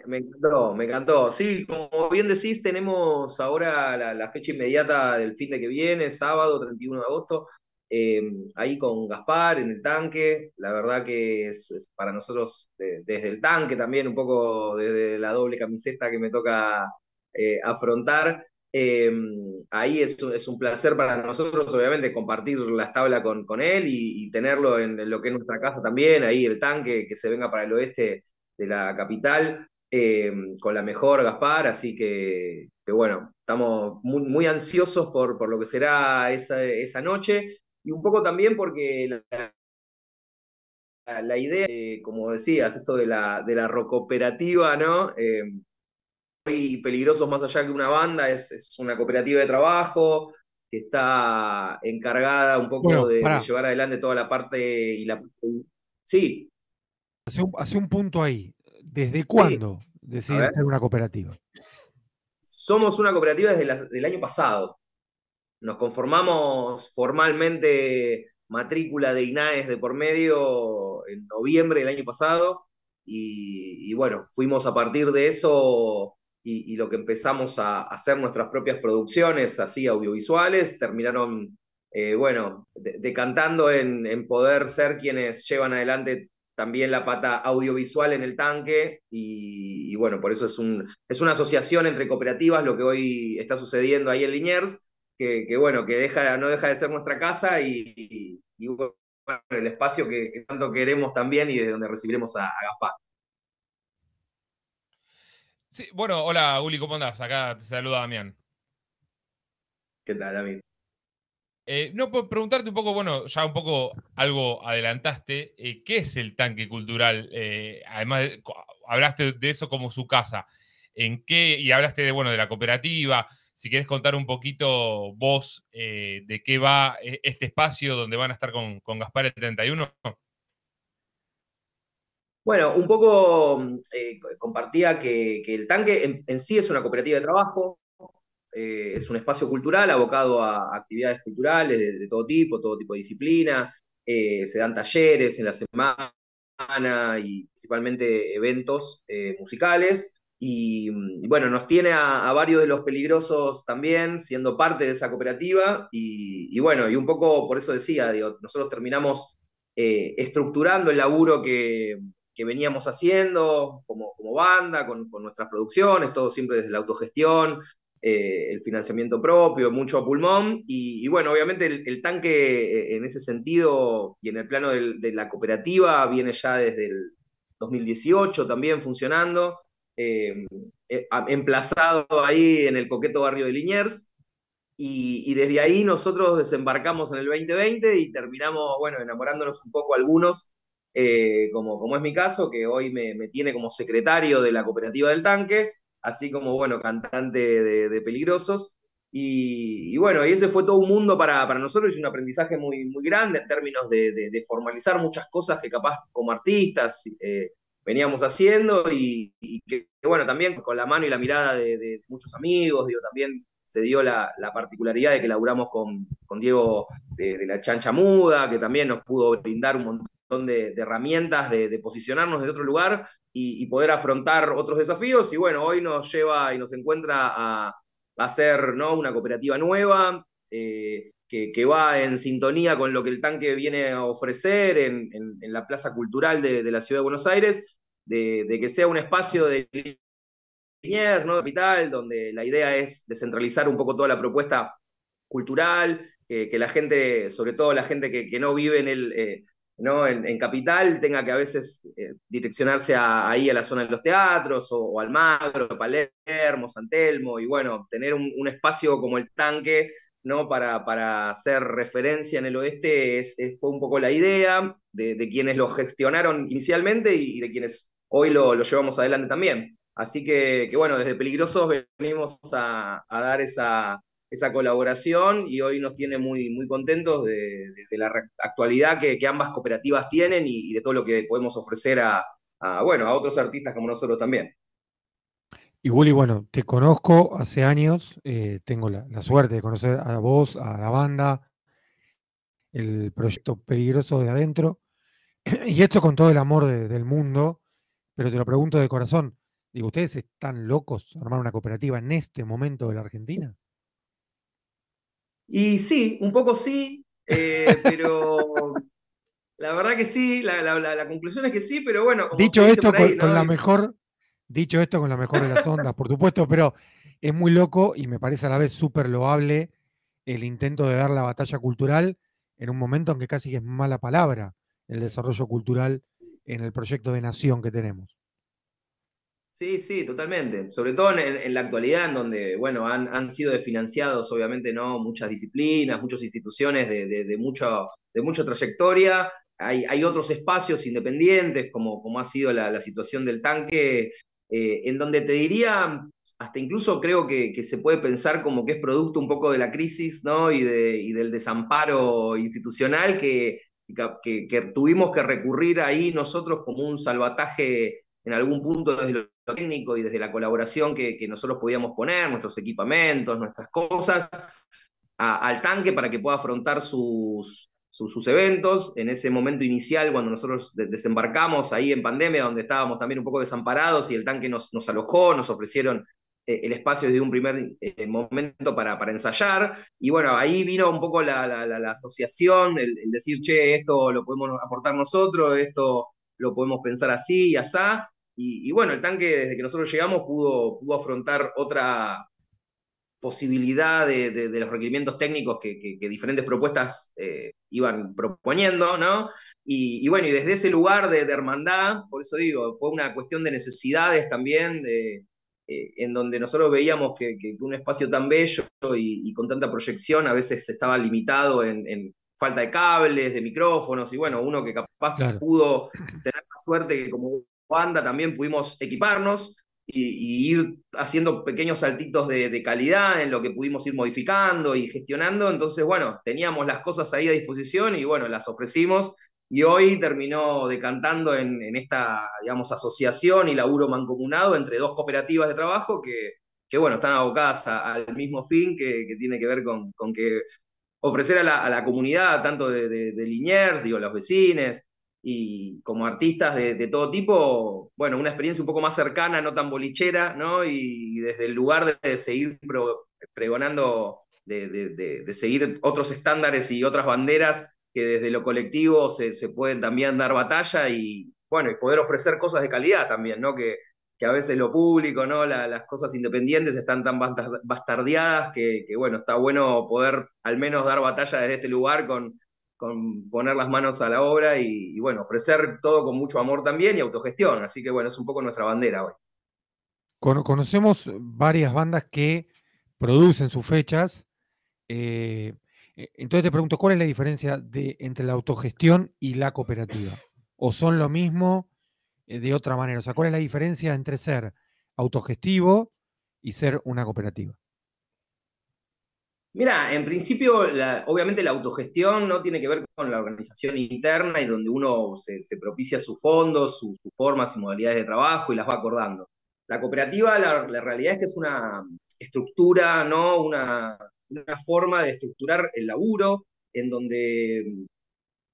Me, encantó, me encantó. Sí, como bien decís, tenemos ahora la, la, fecha inmediata del fin de que viene, sábado 31 de agosto, eh, ahí con Gaspar en el tanque. La verdad que es, para nosotros desde el tanque también, un poco desde la doble camiseta que me toca eh, afrontar. Em, ahí es, es, un placer para nosotros, obviamente, compartir las tablas con, él y, tenerlo en, lo que es nuestra casa también, ahí el tanque que se venga para el oeste de la capital, em, con la mejor Gaspar, así que, bueno, estamos muy, ansiosos por, lo que será esa, esa noche y un poco también porque la, idea, como decías, esto de la, de la rocooperativa, ¿no? Em, y peligrosos más allá que una banda, es, una cooperativa de trabajo que está encargada un poco de, llevar adelante toda la parte y la... Sí. Hace un, punto ahí. ¿Desde cuándo sí. ser una cooperativa? Somos una cooperativa desde el año pasado nos conformamos formalmente matrícula de INAES de por medio en noviembre del año pasado y, bueno, fuimos a partir de eso y, lo que empezamos a, hacer nuestras propias producciones así audiovisuales, terminaron, eh, bueno, decantando en, poder ser quienes llevan adelante también la pata audiovisual en el tanque y, bueno, por eso es, un, es una asociación entre cooperativas lo que hoy está sucediendo ahí en Liniers que, bueno, que deja, no deja de ser nuestra casa y, el espacio que, tanto queremos también y de donde recibiremos a, Gaspar. Sí, bueno, hola Uli, ¿cómo andás? Acá te saluda Damián. ¿Qué tal, Damián? Eh, no, por preguntarte un poco, bueno, ya un poco algo adelantaste, eh, ¿qué es el tanque cultural? Eh, además, hablaste de eso como su casa. ¿En qué? Y hablaste de, bueno, de la cooperativa, si quieres contar un poquito vos eh, de qué va e-, este espacio donde van a estar con, con Gaspar el 31. Bueno, un poco mm, eh, compartía que, el tanque en, sí es una cooperativa de trabajo, eh, es un espacio cultural abocado a actividades culturales de, todo tipo, todo tipo de disciplina, se dan talleres en la semana y principalmente eventos musicales. Y mm, bueno, nos tiene a, varios de los peligrosos también siendo parte de esa cooperativa. Y, bueno, y un poco por eso decía, nosotros terminamos eh, estructurando el laburo que, veníamos haciendo como, banda, con, nuestras producciones, todo siempre desde la autogestión, eh, el financiamiento propio, mucho a pulmón. Y, bueno, obviamente el, tanque e, en ese sentido y en el plano de la cooperativa viene ya desde el 2018 también funcionando. Em, eh, emplazado ahí en el coqueto barrio de Liniers. Y, desde ahí nosotros desembarcamos en el 2020 y terminamos, bueno, enamorándonos un poco algunos, eh, como, como es mi caso, que hoy me, tiene como secretario de la cooperativa del tanque, así como, bueno, cantante de, Peligrosos. Y, bueno, y ese fue todo un mundo para, nosotros y un aprendizaje muy, muy grande en términos de, formalizar muchas cosas que capaz como artistas eh, veníamos haciendo y, que, bueno, también con la mano y la mirada de, muchos amigos, digo, también se dio la, particularidad de que laburamos con, Diego de, la Chancha Muda, que también nos pudo brindar un montón de, herramientas de, posicionarnos desde otro lugar y, poder afrontar otros desafíos. Y bueno, hoy nos lleva y nos encuentra a, hacer, ¿no? una cooperativa nueva. Eh, que, va en sintonía con lo que el tanque viene a ofrecer en, la Plaza Cultural de, la Ciudad de Buenos Aires de, que sea un espacio de Liniers, ¿no? Capital, donde la idea es descentralizar un poco toda la propuesta cultural, que la gente, sobre todo la gente que, no vive en el... Eh, ¿no? En, Capital tenga que a veces eh, direccionarse a, ahí a la zona de los teatros o, o Almagro, Palermo, San Telmo, y bueno, tener un, espacio como el tanque ¿no? para, hacer referencia en el oeste es, fue un poco la idea de, quienes lo gestionaron inicialmente y de quienes hoy lo, llevamos adelante también. Así que, bueno, desde Peligrosos venimos a, dar esa, colaboración y hoy nos tiene muy, muy contentos de, la actualidad que, ambas cooperativas tienen y, de todo lo que podemos ofrecer a, bueno, a otros artistas como nosotros también. Y Willy, bueno, te conozco hace años, eh, tengo la, suerte de conocer a vos, a la banda, el proyecto Peligroso de adentro, <clears throat> y esto con todo el amor del mundo pero te lo pregunto de corazón. Digo, ¿ustedes están locos armar una cooperativa en este momento de la Argentina? Y sí, un poco sí, eh, pero la verdad que sí, la, conclusión es que sí, pero bueno. dicho esto con, la mejor, dicho esto con la mejor de las ondas, por supuesto, pero es muy loco y me parece a la vez súper loable el intento de dar la batalla cultural en un momento en que casi es mala palabra el desarrollo cultural en el proyecto de nación que tenemos. Sí, sí, totalmente. Sobre todo en, la actualidad, en donde, bueno, han, han, sido financiados, obviamente, ¿no? Muchas disciplinas, muchas instituciones de, mucho, de mucha trayectoria. Hay, hay otros espacios independientes, como, como ha sido la, situación del tanque, eh, en donde te diría, hasta incluso creo que, se puede pensar como que es producto un poco de la crisis, ¿no? Y, de, y del desamparo institucional que, que, tuvimos que recurrir ahí nosotros como un salvataje en algún punto desde lo técnico y desde la colaboración que, nosotros podíamos poner, nuestros equipamientos, nuestras cosas, al tanque para que pueda afrontar sus, sus, eventos. En ese momento inicial, cuando nosotros desembarcamos ahí en pandemia, donde estábamos también un poco desamparados y el tanque nos, nos alojó, nos ofrecieron eh, el espacio desde un primer eh, momento para, para, ensayar. Y bueno, ahí vino un poco la, la, asociación, el, decir, che, esto lo podemos aportar nosotros, esto lo podemos pensar así y así Y, bueno, el tanque desde que nosotros llegamos pudo, pudo afrontar otra posibilidad de, los requerimientos técnicos que, que, diferentes propuestas eh, iban proponiendo, ¿no? Y, bueno, y desde ese lugar de hermandad, por eso digo, fue una cuestión de necesidades también, de, eh, en donde nosotros veíamos que, un espacio tan bello y, con tanta proyección a veces estaba limitado en, falta de cables, de micrófonos, y bueno, uno que capaz pudo tener la suerte que como banda también pudimos equiparnos y, ir haciendo pequeños saltitos de, calidad en lo que pudimos ir modificando y gestionando, entonces bueno, teníamos las cosas ahí a disposición y bueno, las ofrecimos y hoy terminó decantando en, esta, digamos, asociación y laburo mancomunado entre dos cooperativas de trabajo que, que bueno, están abocadas al mismo fin que, que, tiene que ver con, con que ofrecer a la, comunidad, tanto de, de, Liniers, digo, los vecinos y como artistas de, todo tipo, bueno, una experiencia un poco más cercana, no tan bolichera, ¿no? Y, desde el lugar de, seguir pregonando, de seguir otros estándares y otras banderas que desde lo colectivo se, pueden también dar batalla y, bueno, y poder ofrecer cosas de calidad también, ¿no? Que, que a veces lo público, ¿no? las cosas independientes están tan bastardeadas que, que, bueno, está bueno poder al menos dar batalla desde este lugar con, con poner las manos a la obra y, bueno, ofrecer todo con mucho amor también y autogestión. Así que, bueno, es un poco nuestra bandera hoy. conocemos varias bandas que producen sus fechas. Eh, eh, entonces te pregunto, ¿cuál es la diferencia entre la autogestión y la cooperativa? ¿O son lo mismo eh, de otra manera? O sea, ¿cuál es la diferencia entre ser autogestivo y ser una cooperativa? Mira, en principio, obviamente la autogestión no tiene que ver con la organización interna y donde uno se, propicia sus fondos, sus formas y modalidades de trabajo y las va acordando. La cooperativa, la, la realidad es que es una estructura, ¿no? Una, una forma de estructurar el laburo, en donde,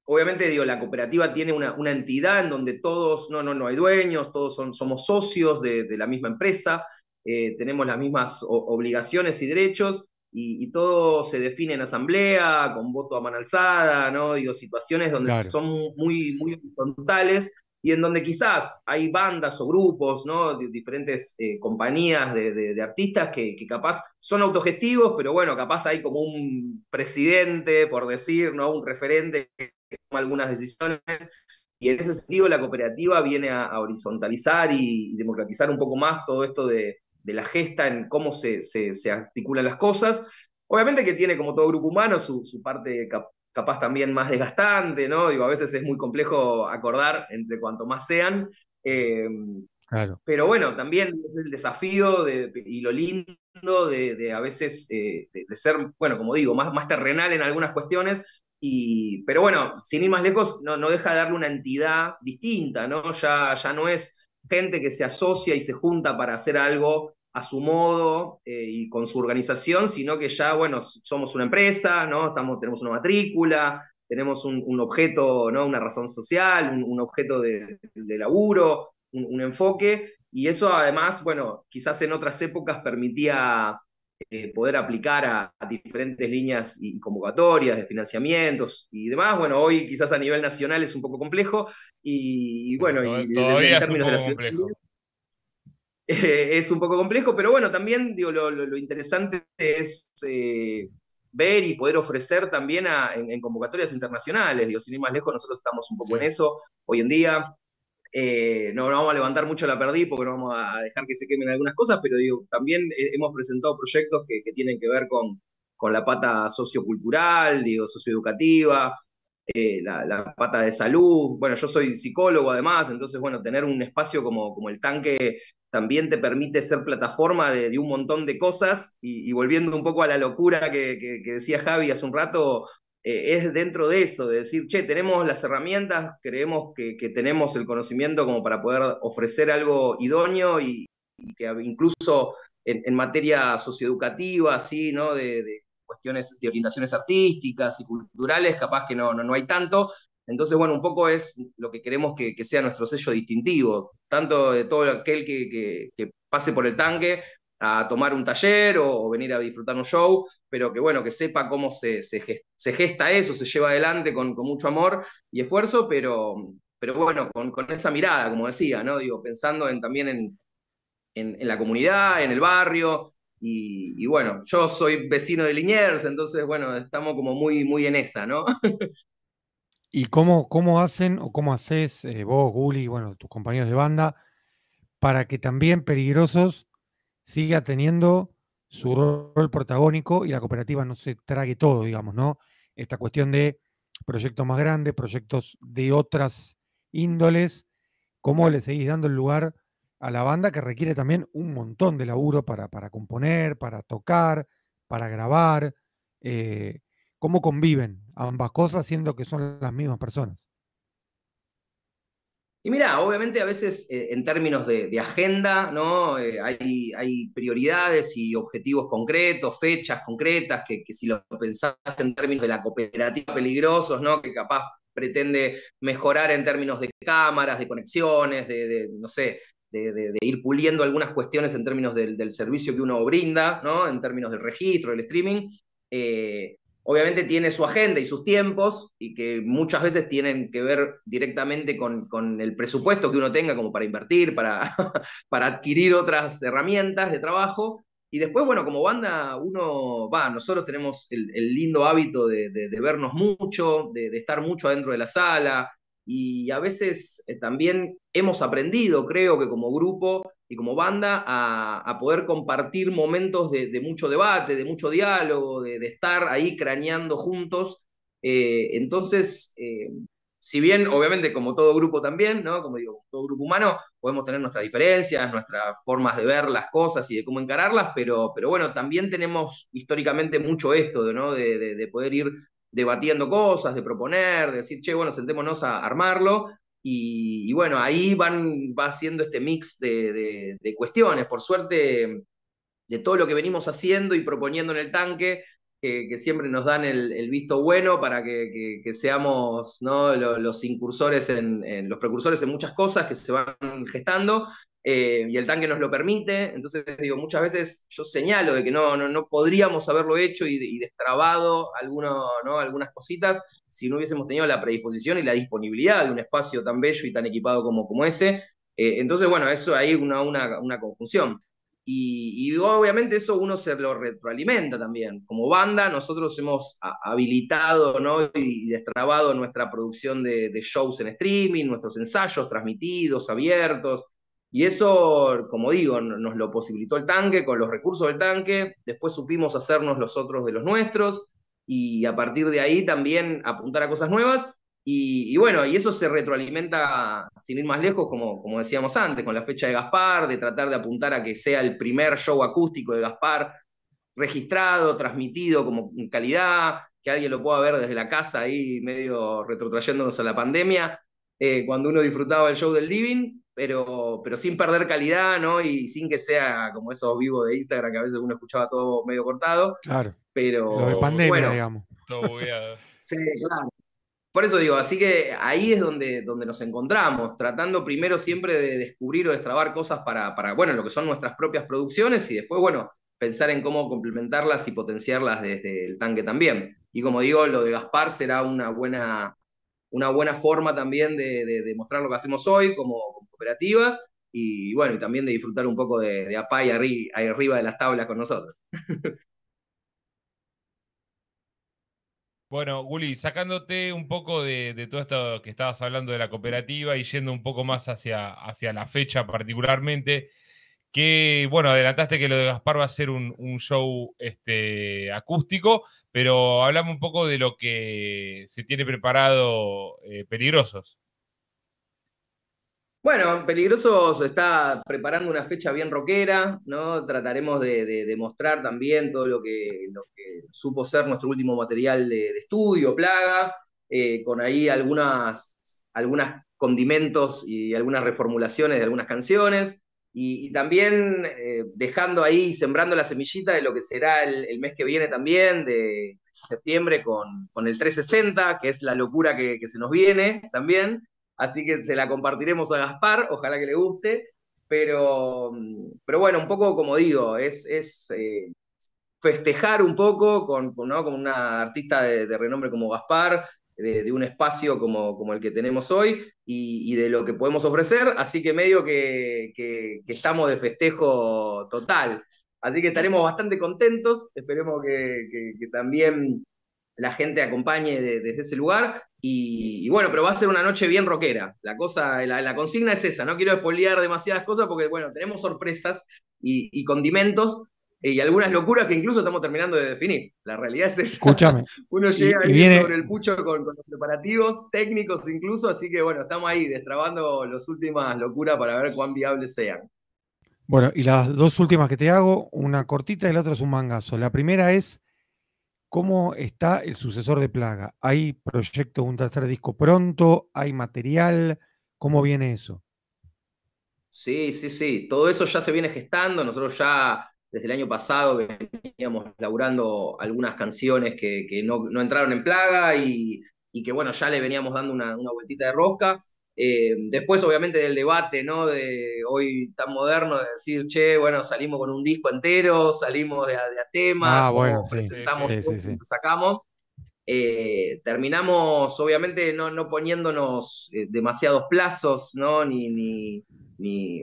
obviamente, digo, la cooperativa tiene una, una entidad en donde todos, no, no, no hay dueños, todos son, somos socios de, la misma empresa, eh, tenemos las mismas obligaciones y derechos, y, todo se define en asamblea, con voto a mano alzada, ¿no? Digo, situaciones donde son muy, muy horizontales y en donde quizás hay bandas o grupos, ¿no? De diferentes eh, compañías de, de, artistas que, capaz son autogestivos, pero bueno, capaz hay como un presidente, por decir, ¿no? Un referente que toma algunas decisiones. Y en ese sentido la cooperativa viene a, horizontalizar y, democratizar un poco más todo esto de, de la gesta en cómo se, se, se, articulan las cosas. Obviamente que tiene, como todo grupo humano, su, su parte capaz también más desgastante, ¿no? Digo, a veces es muy complejo acordar entre cuanto más sean. Em, claro. Pero bueno, también es el desafío y lo lindo de, a veces eh, de, ser, bueno, como digo, más, más terrenal en algunas cuestiones. Y, pero bueno, sin ir más lejos, no, no deja de darle una entidad distinta, ¿no? Ya, ya no es gente que se asocia y se junta para hacer algo a su modo eh, y con su organización, sino que ya, bueno, somos una empresa, ¿no? Estamos, tenemos una matrícula, tenemos un, objeto, ¿no? Una razón social, un, objeto de, de laburo, un, enfoque, y eso además, bueno, quizás en otras épocas permitía eh, poder aplicar a, diferentes líneas y convocatorias de financiamientos y demás. Bueno, hoy quizás a nivel nacional es un poco complejo, y, bueno, en términos de la complejo. <laughs> es un poco complejo, pero bueno, también digo, lo, interesante es eh, ver y poder ofrecer también en, convocatorias internacionales. Digo, sin ir más lejos, nosotros estamos un poco en eso hoy en día. Eh, no, vamos a levantar mucho la perdí porque no vamos a dejar que se quemen algunas cosas, pero digo, también hemos presentado proyectos que, tienen que ver con, con la pata sociocultural, digo, socioeducativa, eh, la, pata de salud. Bueno, yo soy psicólogo además, entonces, bueno, tener un espacio como, como el tanque también te permite ser plataforma de, un montón de cosas y, volviendo un poco a la locura que, decía Javi hace un rato, eh, es dentro de eso, de decir, che, tenemos las herramientas, creemos que, tenemos el conocimiento como para poder ofrecer algo idóneo y, que incluso en, materia socioeducativa, así, ¿no? De, cuestiones de orientaciones artísticas y culturales, capaz que no, no hay tanto, entonces, bueno, un poco es lo que queremos que, sea nuestro sello distintivo, tanto de todo aquel que, pase por el tanque a tomar un taller o, venir a disfrutar un show, pero que bueno, que sepa cómo se, gesta eso, se lleva adelante con, mucho amor y esfuerzo, pero, bueno, con, esa mirada, como decía, ¿no? Digo, pensando en, también en, la comunidad, en el barrio. Y, bueno, yo soy vecino de Liniers, entonces bueno, estamos como muy, muy en esa, ¿no? <laughs> ¿Y cómo, cómo hacen o cómo haces eh, vos, Guli, bueno, tus compañeros de banda, para que también Peligrosos siga teniendo su rol protagónico y la cooperativa no se trague todo, digamos, ¿no? Esta cuestión de proyectos más grandes, proyectos de otras índoles, cómo le seguís dando el lugar a la banda que requiere también un montón de laburo para, para componer, para tocar, para grabar. Eh, ¿Cómo conviven ambas cosas siendo que son las mismas personas? Y mira, obviamente a veces eh, en términos de, agenda, ¿no? Eh, hay, prioridades y objetivos concretos, fechas concretas, que, si lo pensás en términos de la cooperativa peligrosos, ¿no? Que capaz pretende mejorar en términos de cámaras, de conexiones, de, no sé, de, ir puliendo algunas cuestiones en términos del, servicio que uno brinda, ¿no? En términos del registro, del streaming. Eh, obviamente tiene su agenda y sus tiempos y que muchas veces tienen que ver directamente con, el presupuesto que uno tenga como para invertir, para, <laughs> para adquirir otras herramientas de trabajo. Y después, bueno, como banda, uno va, nosotros tenemos el, lindo hábito de, vernos mucho, de, estar mucho adentro de la sala y a veces eh, también hemos aprendido, creo que como grupo, y como banda a, poder compartir momentos de, mucho debate, de mucho diálogo, de, estar ahí craneando juntos. Eh, entonces, eh, si bien, obviamente, como todo grupo también, ¿no? Como digo, todo grupo humano, podemos tener nuestras diferencias, nuestras formas de ver las cosas y de cómo encararlas, pero, pero bueno, también tenemos históricamente mucho esto, de, de poder ir debatiendo cosas, de proponer, de decir, che, bueno, sentémonos a armarlo y, bueno, ahí van, va haciendo este mix de, cuestiones. Por suerte, de todo lo que venimos haciendo y proponiendo en el tanque, que, siempre nos dan el, visto bueno para que, que, seamos ¿no? los, incursores, en, los precursores en muchas cosas que se van gestando. Eh, y el tanque nos lo permite, entonces digo, muchas veces yo señalo de que no, no, podríamos haberlo hecho y, destrabado ¿no? algunas cositas, si no hubiésemos tenido la predisposición y la disponibilidad de un espacio tan bello y tan equipado como, como ese. Eh, entonces, bueno, eso hay una, una, conjunción. Y, obviamente eso uno se lo retroalimenta también. Como banda, nosotros hemos habilitado ¿no? y destrabado nuestra producción de, de, shows en streaming, nuestros ensayos transmitidos, abiertos. Y eso, como digo, nos lo posibilitó el tanque con los recursos del tanque. Después supimos hacernos los otros de los nuestros y a partir de ahí también apuntar a cosas nuevas. Y, bueno, y eso se retroalimenta, sin ir más lejos, como, como decíamos antes, con la fecha de Gaspar, de tratar de apuntar a que sea el primer show acústico de Gaspar registrado, transmitido como calidad, que alguien lo pueda ver desde la casa ahí medio retrotrayéndonos a la pandemia, eh, cuando uno disfrutaba el show del living, pero, pero sin perder calidad, ¿no? Y sin que sea como esos vivo de Instagram que a veces uno escuchaba todo medio cortado. Claro. Pero. Lo de pandemia, bueno, digamos. sí, claro. Por eso digo, así que ahí es donde, donde nos encontramos, tratando primero siempre de descubrir o destrabar cosas para, para, bueno, lo que son nuestras propias producciones y después, bueno, pensar en cómo complementarlas y potenciarlas desde el tanque también. Y como digo, lo de Gaspar será una buena, una buena forma también de, de, mostrar lo que hacemos hoy como, cooperativas y bueno, y también de disfrutar un poco de, de APA y arriba de las tablas con nosotros. <laughs> Bueno, Guli, sacándote un poco de, todo esto que estabas hablando de la cooperativa y yendo un poco más hacia, hacia la fecha particularmente, que, bueno, adelantaste que lo de Gaspar va a ser un, show este, acústico, pero hablamos un poco de lo que se tiene preparado eh, Peligrosos. Bueno, Peligrosos está preparando una fecha bien rockera, ¿no? Trataremos de, demostrar también todo lo que, supo ser nuestro último material de, estudio, Plaga, eh, con ahí algunas, condimentos y algunas reformulaciones de algunas canciones, y, también eh, dejando ahí, sembrando la semillita de lo que será el, mes que viene también, de septiembre, con, con, el 360, que es la locura que se nos viene también. Así que se la compartiremos a Gaspar, ojalá que le guste. Pero, pero bueno, un poco como digo, es, eh, festejar un poco con, una artista de, renombre como Gaspar, de, un espacio como, el que tenemos hoy y, de lo que podemos ofrecer. Así que medio que, estamos de festejo total. Así que estaremos bastante contentos. Esperemos que, que también la gente acompañe desde ese lugar. Y, bueno, pero va a ser una noche bien rockera. La cosa, la, consigna es esa. No quiero espolear demasiadas cosas porque, bueno, tenemos sorpresas y, condimentos eh, y algunas locuras que incluso estamos terminando de definir. La realidad es esa. Escúchame. <laughs> Uno llega y, viene... sobre el pucho con, con, los preparativos técnicos incluso, así que bueno, estamos ahí destrabando las últimas locuras para ver cuán viables sean. Bueno, y las dos últimas que te hago, una cortita y la otra es un mangazo. La primera es ¿Cómo está el sucesor de Plaga? ¿Hay proyecto de un tercer disco pronto? ¿Hay material? ¿Cómo viene eso? Sí, sí, sí. Todo eso ya se viene gestando. Nosotros ya desde el año pasado veníamos laburando algunas canciones que, no, entraron en Plaga y, que bueno, ya le veníamos dando una, una vueltita de rosca. Eh, después, obviamente, del debate, ¿no? De hoy tan moderno, de decir, che, bueno, salimos con un disco entero, salimos de, de a tema, presentamos, sacamos. terminamos, obviamente, no, poniéndonos eh, demasiados plazos, ¿no? Ni,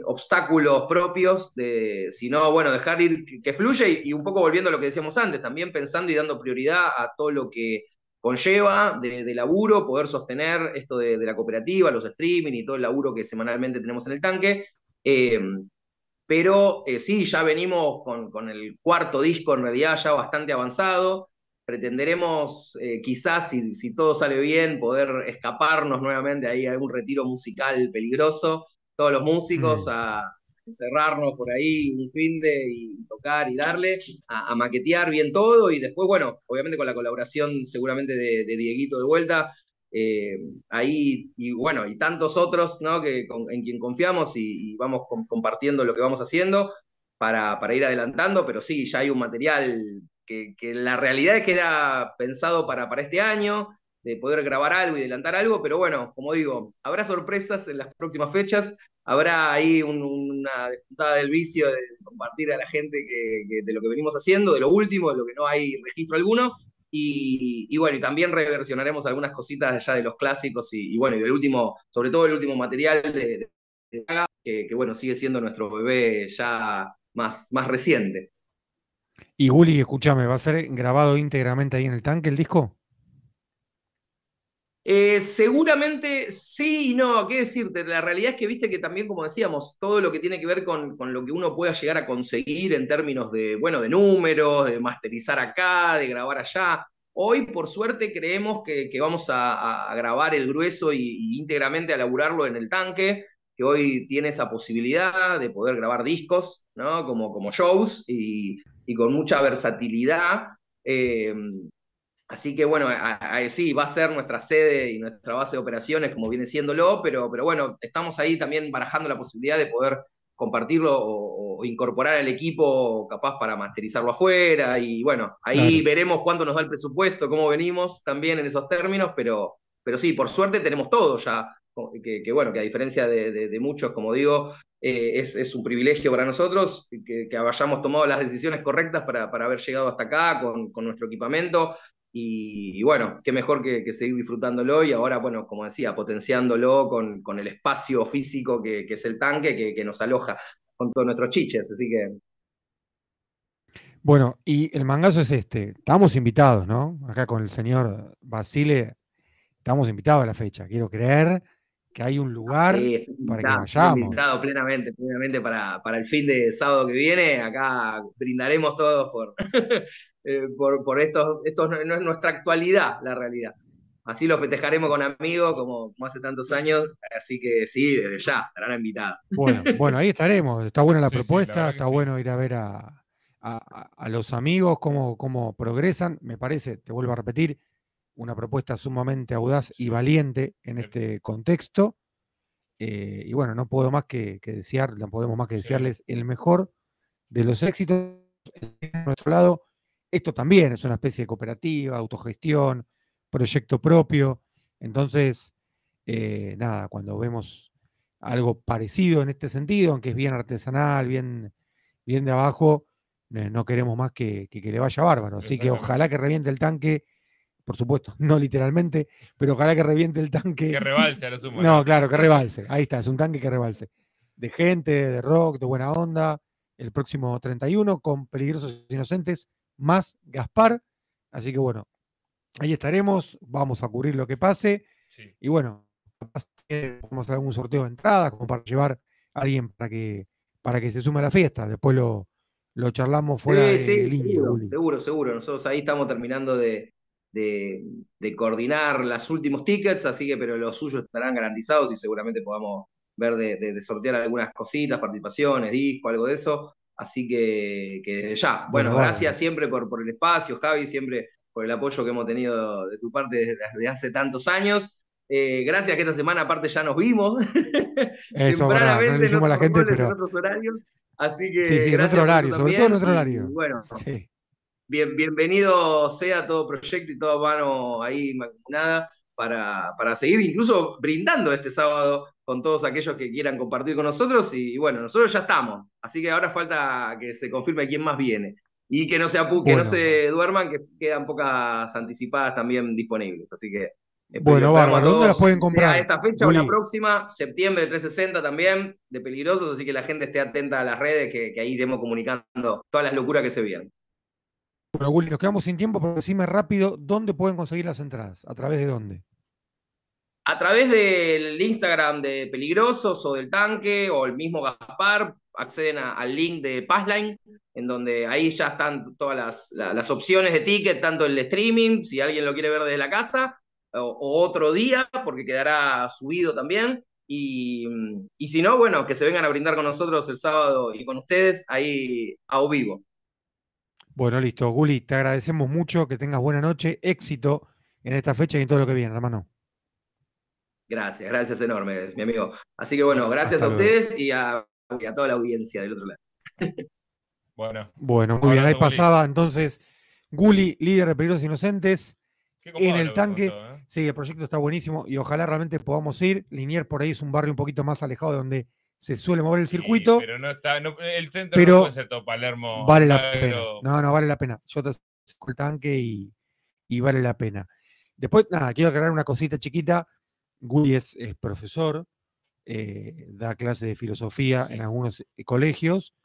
obstáculos propios, de, sino, bueno, dejar ir que fluya y, un poco volviendo a lo que decíamos antes, también pensando y dando prioridad a todo lo que conlleva de, laburo poder sostener esto de, la cooperativa, los streaming y todo el laburo que semanalmente tenemos en el tanque. Eh, pero eh, sí, ya venimos con, el cuarto disco en realidad ya bastante avanzado. Pretenderemos eh, quizás, si, todo sale bien, poder escaparnos nuevamente ahí a algún retiro musical peligroso, todos los músicos mm. a cerrarnos por ahí un fin de tocar y darle, a, maquetear bien todo y después, bueno, obviamente con la colaboración seguramente de, Dieguito de vuelta, eh, ahí y bueno, y tantos otros ¿no? que, en quien confiamos y, vamos compartiendo lo que vamos haciendo para, ir adelantando, pero sí, ya hay un material que, la realidad es que era pensado para, para este año, de poder grabar algo y adelantar algo, pero bueno, como digo, habrá sorpresas en las próximas fechas, habrá ahí una despuntada del vicio de compartir a la gente que, de lo que venimos haciendo, de lo último, de lo que no hay registro alguno, y, bueno, y también reversionaremos algunas cositas allá de los clásicos y, bueno, y del último, sobre todo el último material de, que, bueno, sigue siendo nuestro bebé ya más, más reciente. Y Juli, escúchame, ¿va a ser grabado íntegramente ahí en el tanque el disco? Eh, seguramente sí y no, qué decirte, la realidad es que viste que también, como decíamos, todo lo que tiene que ver con, lo que uno pueda llegar a conseguir en términos de, bueno, de números, de masterizar acá, de grabar allá. Hoy, por suerte, creemos que, vamos a, grabar el grueso y, íntegramente a laburarlo en el tanque, que hoy tiene esa posibilidad de poder grabar discos, ¿no? Como, como shows y, con mucha versatilidad. Eh, Así que bueno, sí, va a ser nuestra sede y nuestra base de operaciones, como viene siéndolo, pero, pero bueno, estamos ahí también barajando la posibilidad de poder compartirlo o, incorporar al equipo capaz para masterizarlo afuera. Y bueno, ahí veremos cuánto nos da el presupuesto, cómo venimos también en esos términos, pero, pero sí, por suerte tenemos todo ya. Que, bueno, que a diferencia de, muchos, como digo, eh, es, un privilegio para nosotros que, hayamos tomado las decisiones correctas para, haber llegado hasta acá con, con nuestro equipamiento. Y, bueno, qué mejor que, seguir disfrutándolo y ahora, bueno, como decía, potenciándolo con, el espacio físico que, es el tanque que, que nos aloja con todos nuestros chiches. Así que bueno, y el mangazo es este. Estamos invitados, ¿no? Acá con el señor Basile, estamos invitados a la fecha. Quiero creer que hay un ah, lugar para que vayamos. Invitado plenamente, plenamente para, el fin de sábado que viene. Acá brindaremos todos por, <laughs> eh, por, por estos, estos, no es nuestra actualidad la realidad. Así lo festejaremos con amigos, como hace tantos años. Así que sí, desde ya, estarán invitados. Bueno, <laughs> bueno, ahí estaremos. Está buena la propuesta, está bueno ir a ver a, los amigos, cómo, cómo progresan. Me parece, te vuelvo a repetir, una propuesta sumamente audaz y valiente en este contexto. Eh, y bueno, no puedo más que, desear, podemos más que desearles el mejor de los éxitos. en nuestro lado, esto también es una especie de cooperativa, autogestión, proyecto propio. Entonces, eh, nada, cuando vemos algo parecido en este sentido, aunque es bien artesanal, bien, bien de abajo, eh, no queremos más que, que le vaya bárbaro. Así que ojalá que reviente el tanque por supuesto, <laughs> no literalmente, pero ojalá que reviente el tanque. Que rebalse a lo sumo. <laughs> No, claro, que rebalse. Ahí está, es un tanque que rebalse. De gente, de rock, de buena onda. El próximo 31 con Peligrosos Inocentes más Gaspar. Así que bueno, ahí estaremos. Vamos a cubrir lo que pase. Y bueno, vamos a hacer algún sorteo de entradas como para llevar a alguien para que, para que se sume a la fiesta. Después lo, lo charlamos fuera de sí, seguro, seguro. Nosotros ahí estamos terminando de, de, coordinar los últimos tickets, así que, pero los suyos estarán garantizados y seguramente podamos ver de, sortear algunas cositas, participaciones, disco, algo de eso. Así que, desde ya, bueno, gracias siempre por, el espacio, Javi, siempre por el apoyo que hemos tenido de tu parte desde, hace tantos años. Eh, gracias que esta semana aparte ya nos vimos. <laughs> Eso, Tempranamente no la gente, en otros horarios. Así que. Sí, sí, en otro horario, sobre todo en otro horario. bueno, bienvenido sea todo proyecto y toda mano ahí nada para, para seguir incluso brindando este sábado con todos aquellos que quieran compartir con nosotros. Y, bueno, nosotros ya estamos, así que ahora falta que se confirme quién más viene. Y que no, se no se duerman, que quedan pocas anticipadas también disponibles. Así que. Eh, bueno, bárbaro, ¿dónde las pueden comprar? Sea esta fecha o la próxima, septiembre 360 también, de Peligrosos, así que la gente esté atenta a las redes, que, que ahí iremos comunicando todas las locuras que se vienen. Bueno, Willy, nos quedamos sin tiempo, pero decime rápido, ¿dónde pueden conseguir las entradas? ¿A través de dónde? A través del Instagram de Peligrosos o del Tanque o el mismo Gaspar, acceden al link de Passline, en donde ahí ya están todas las, opciones de ticket, tanto el streaming, si alguien lo quiere ver desde la casa, o, otro día, porque quedará subido también. Y, y, si no, bueno, que se vengan a brindar con nosotros el sábado y con ustedes ahí a vivo. Bueno, listo. Guli, te agradecemos mucho, que tengas buena noche, éxito en esta fecha y en todo lo que viene, hermano. Gracias, gracias enorme, mi amigo. Así que bueno, gracias a ustedes y a, toda la audiencia del otro lado. <laughs> Bueno, bueno muy bien, ahí pasaba entonces Guli, líder de Peligros Inocentes, en el tanque. ¿eh? Sí, el proyecto está buenísimo y ojalá realmente podamos ir. Linier por ahí es un barrio un poquito más alejado de donde se suele mover el circuito. pero no está, el centro pero no puede ser todo Palermo. Vale la pena. No, no, vale la pena. Yo te el tanque y, vale la pena. Después, nada, quiero aclarar una cosita chiquita. Gulli es, profesor, eh, da clases de filosofía en algunos eh, colegios.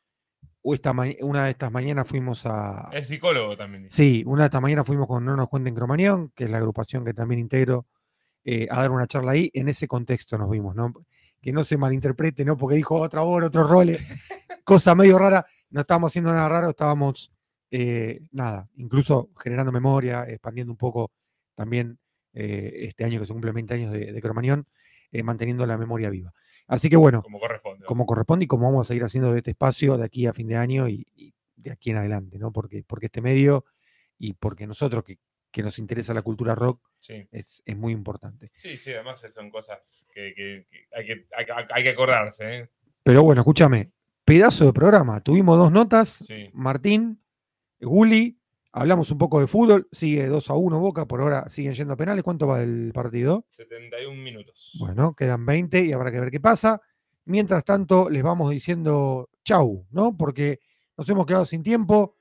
esta una de estas mañanas fuimos a. Es psicólogo también. Sí, una de estas mañanas fuimos con No nos cuenten Cromañón, que es la agrupación que también integro, eh, a dar una charla ahí. En ese contexto nos vimos, ¿no? que no se malinterprete, ¿no? Porque dijo otra voz, otro rol, <laughs> cosa medio rara. No estábamos haciendo nada raro, estábamos, eh, nada, incluso generando memoria, expandiendo un poco también eh, este año que se cumplen 20 años de, Cromañón, eh, manteniendo la memoria viva. Así que bueno, como corresponde. Como corresponde y como vamos a seguir haciendo de este espacio de aquí a fin de año y, y de aquí en adelante, ¿no? Porque, porque este medio y porque nosotros que que nos interesa la cultura rock, es, muy importante. Sí, sí, además eh, son cosas que, hay, que acordarse. ¿eh? Pero bueno, escúchame, pedazo de programa. Tuvimos dos notas, Martín, Gulli, hablamos un poco de fútbol, sigue 2 a 1 Boca, por ahora siguen yendo a penales. ¿Cuánto va el partido? 71 minutos. Bueno, quedan 20 y habrá que ver qué pasa. Mientras tanto, les vamos diciendo chau, ¿no? Porque nos hemos quedado sin tiempo.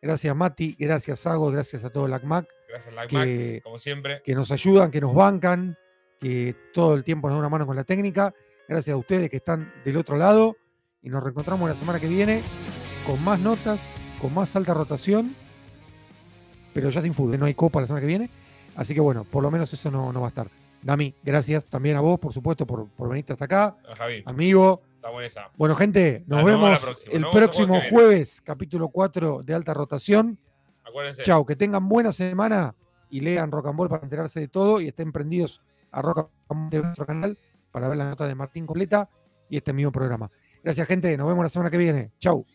Gracias Mati, gracias Sago, gracias a todo el ACMAC. Gracias, que, como siempre. Que nos ayudan, que nos bancan, que todo el tiempo nos dan una mano con la técnica. Gracias a ustedes que están del otro lado. Y nos reencontramos la semana que viene con más notas, con más alta rotación. Pero ya sin fútbol, no hay copa la semana que viene. Así que bueno, por lo menos eso no, va a estar. Dami, gracias también a vos, por supuesto, por, por venirte hasta acá. Javi. Amigo. bueno, gente, nos, vemos, el próximo jueves, capítulo 4 de Alta Rotación. Chau, que tengan buena semana y lean Rock and Ball para enterarse de todo y estén prendidos a Rock and Ball de nuestro canal para ver la nota de Martín completa y este mismo programa. Gracias, gente. Nos vemos la semana que viene. Chau.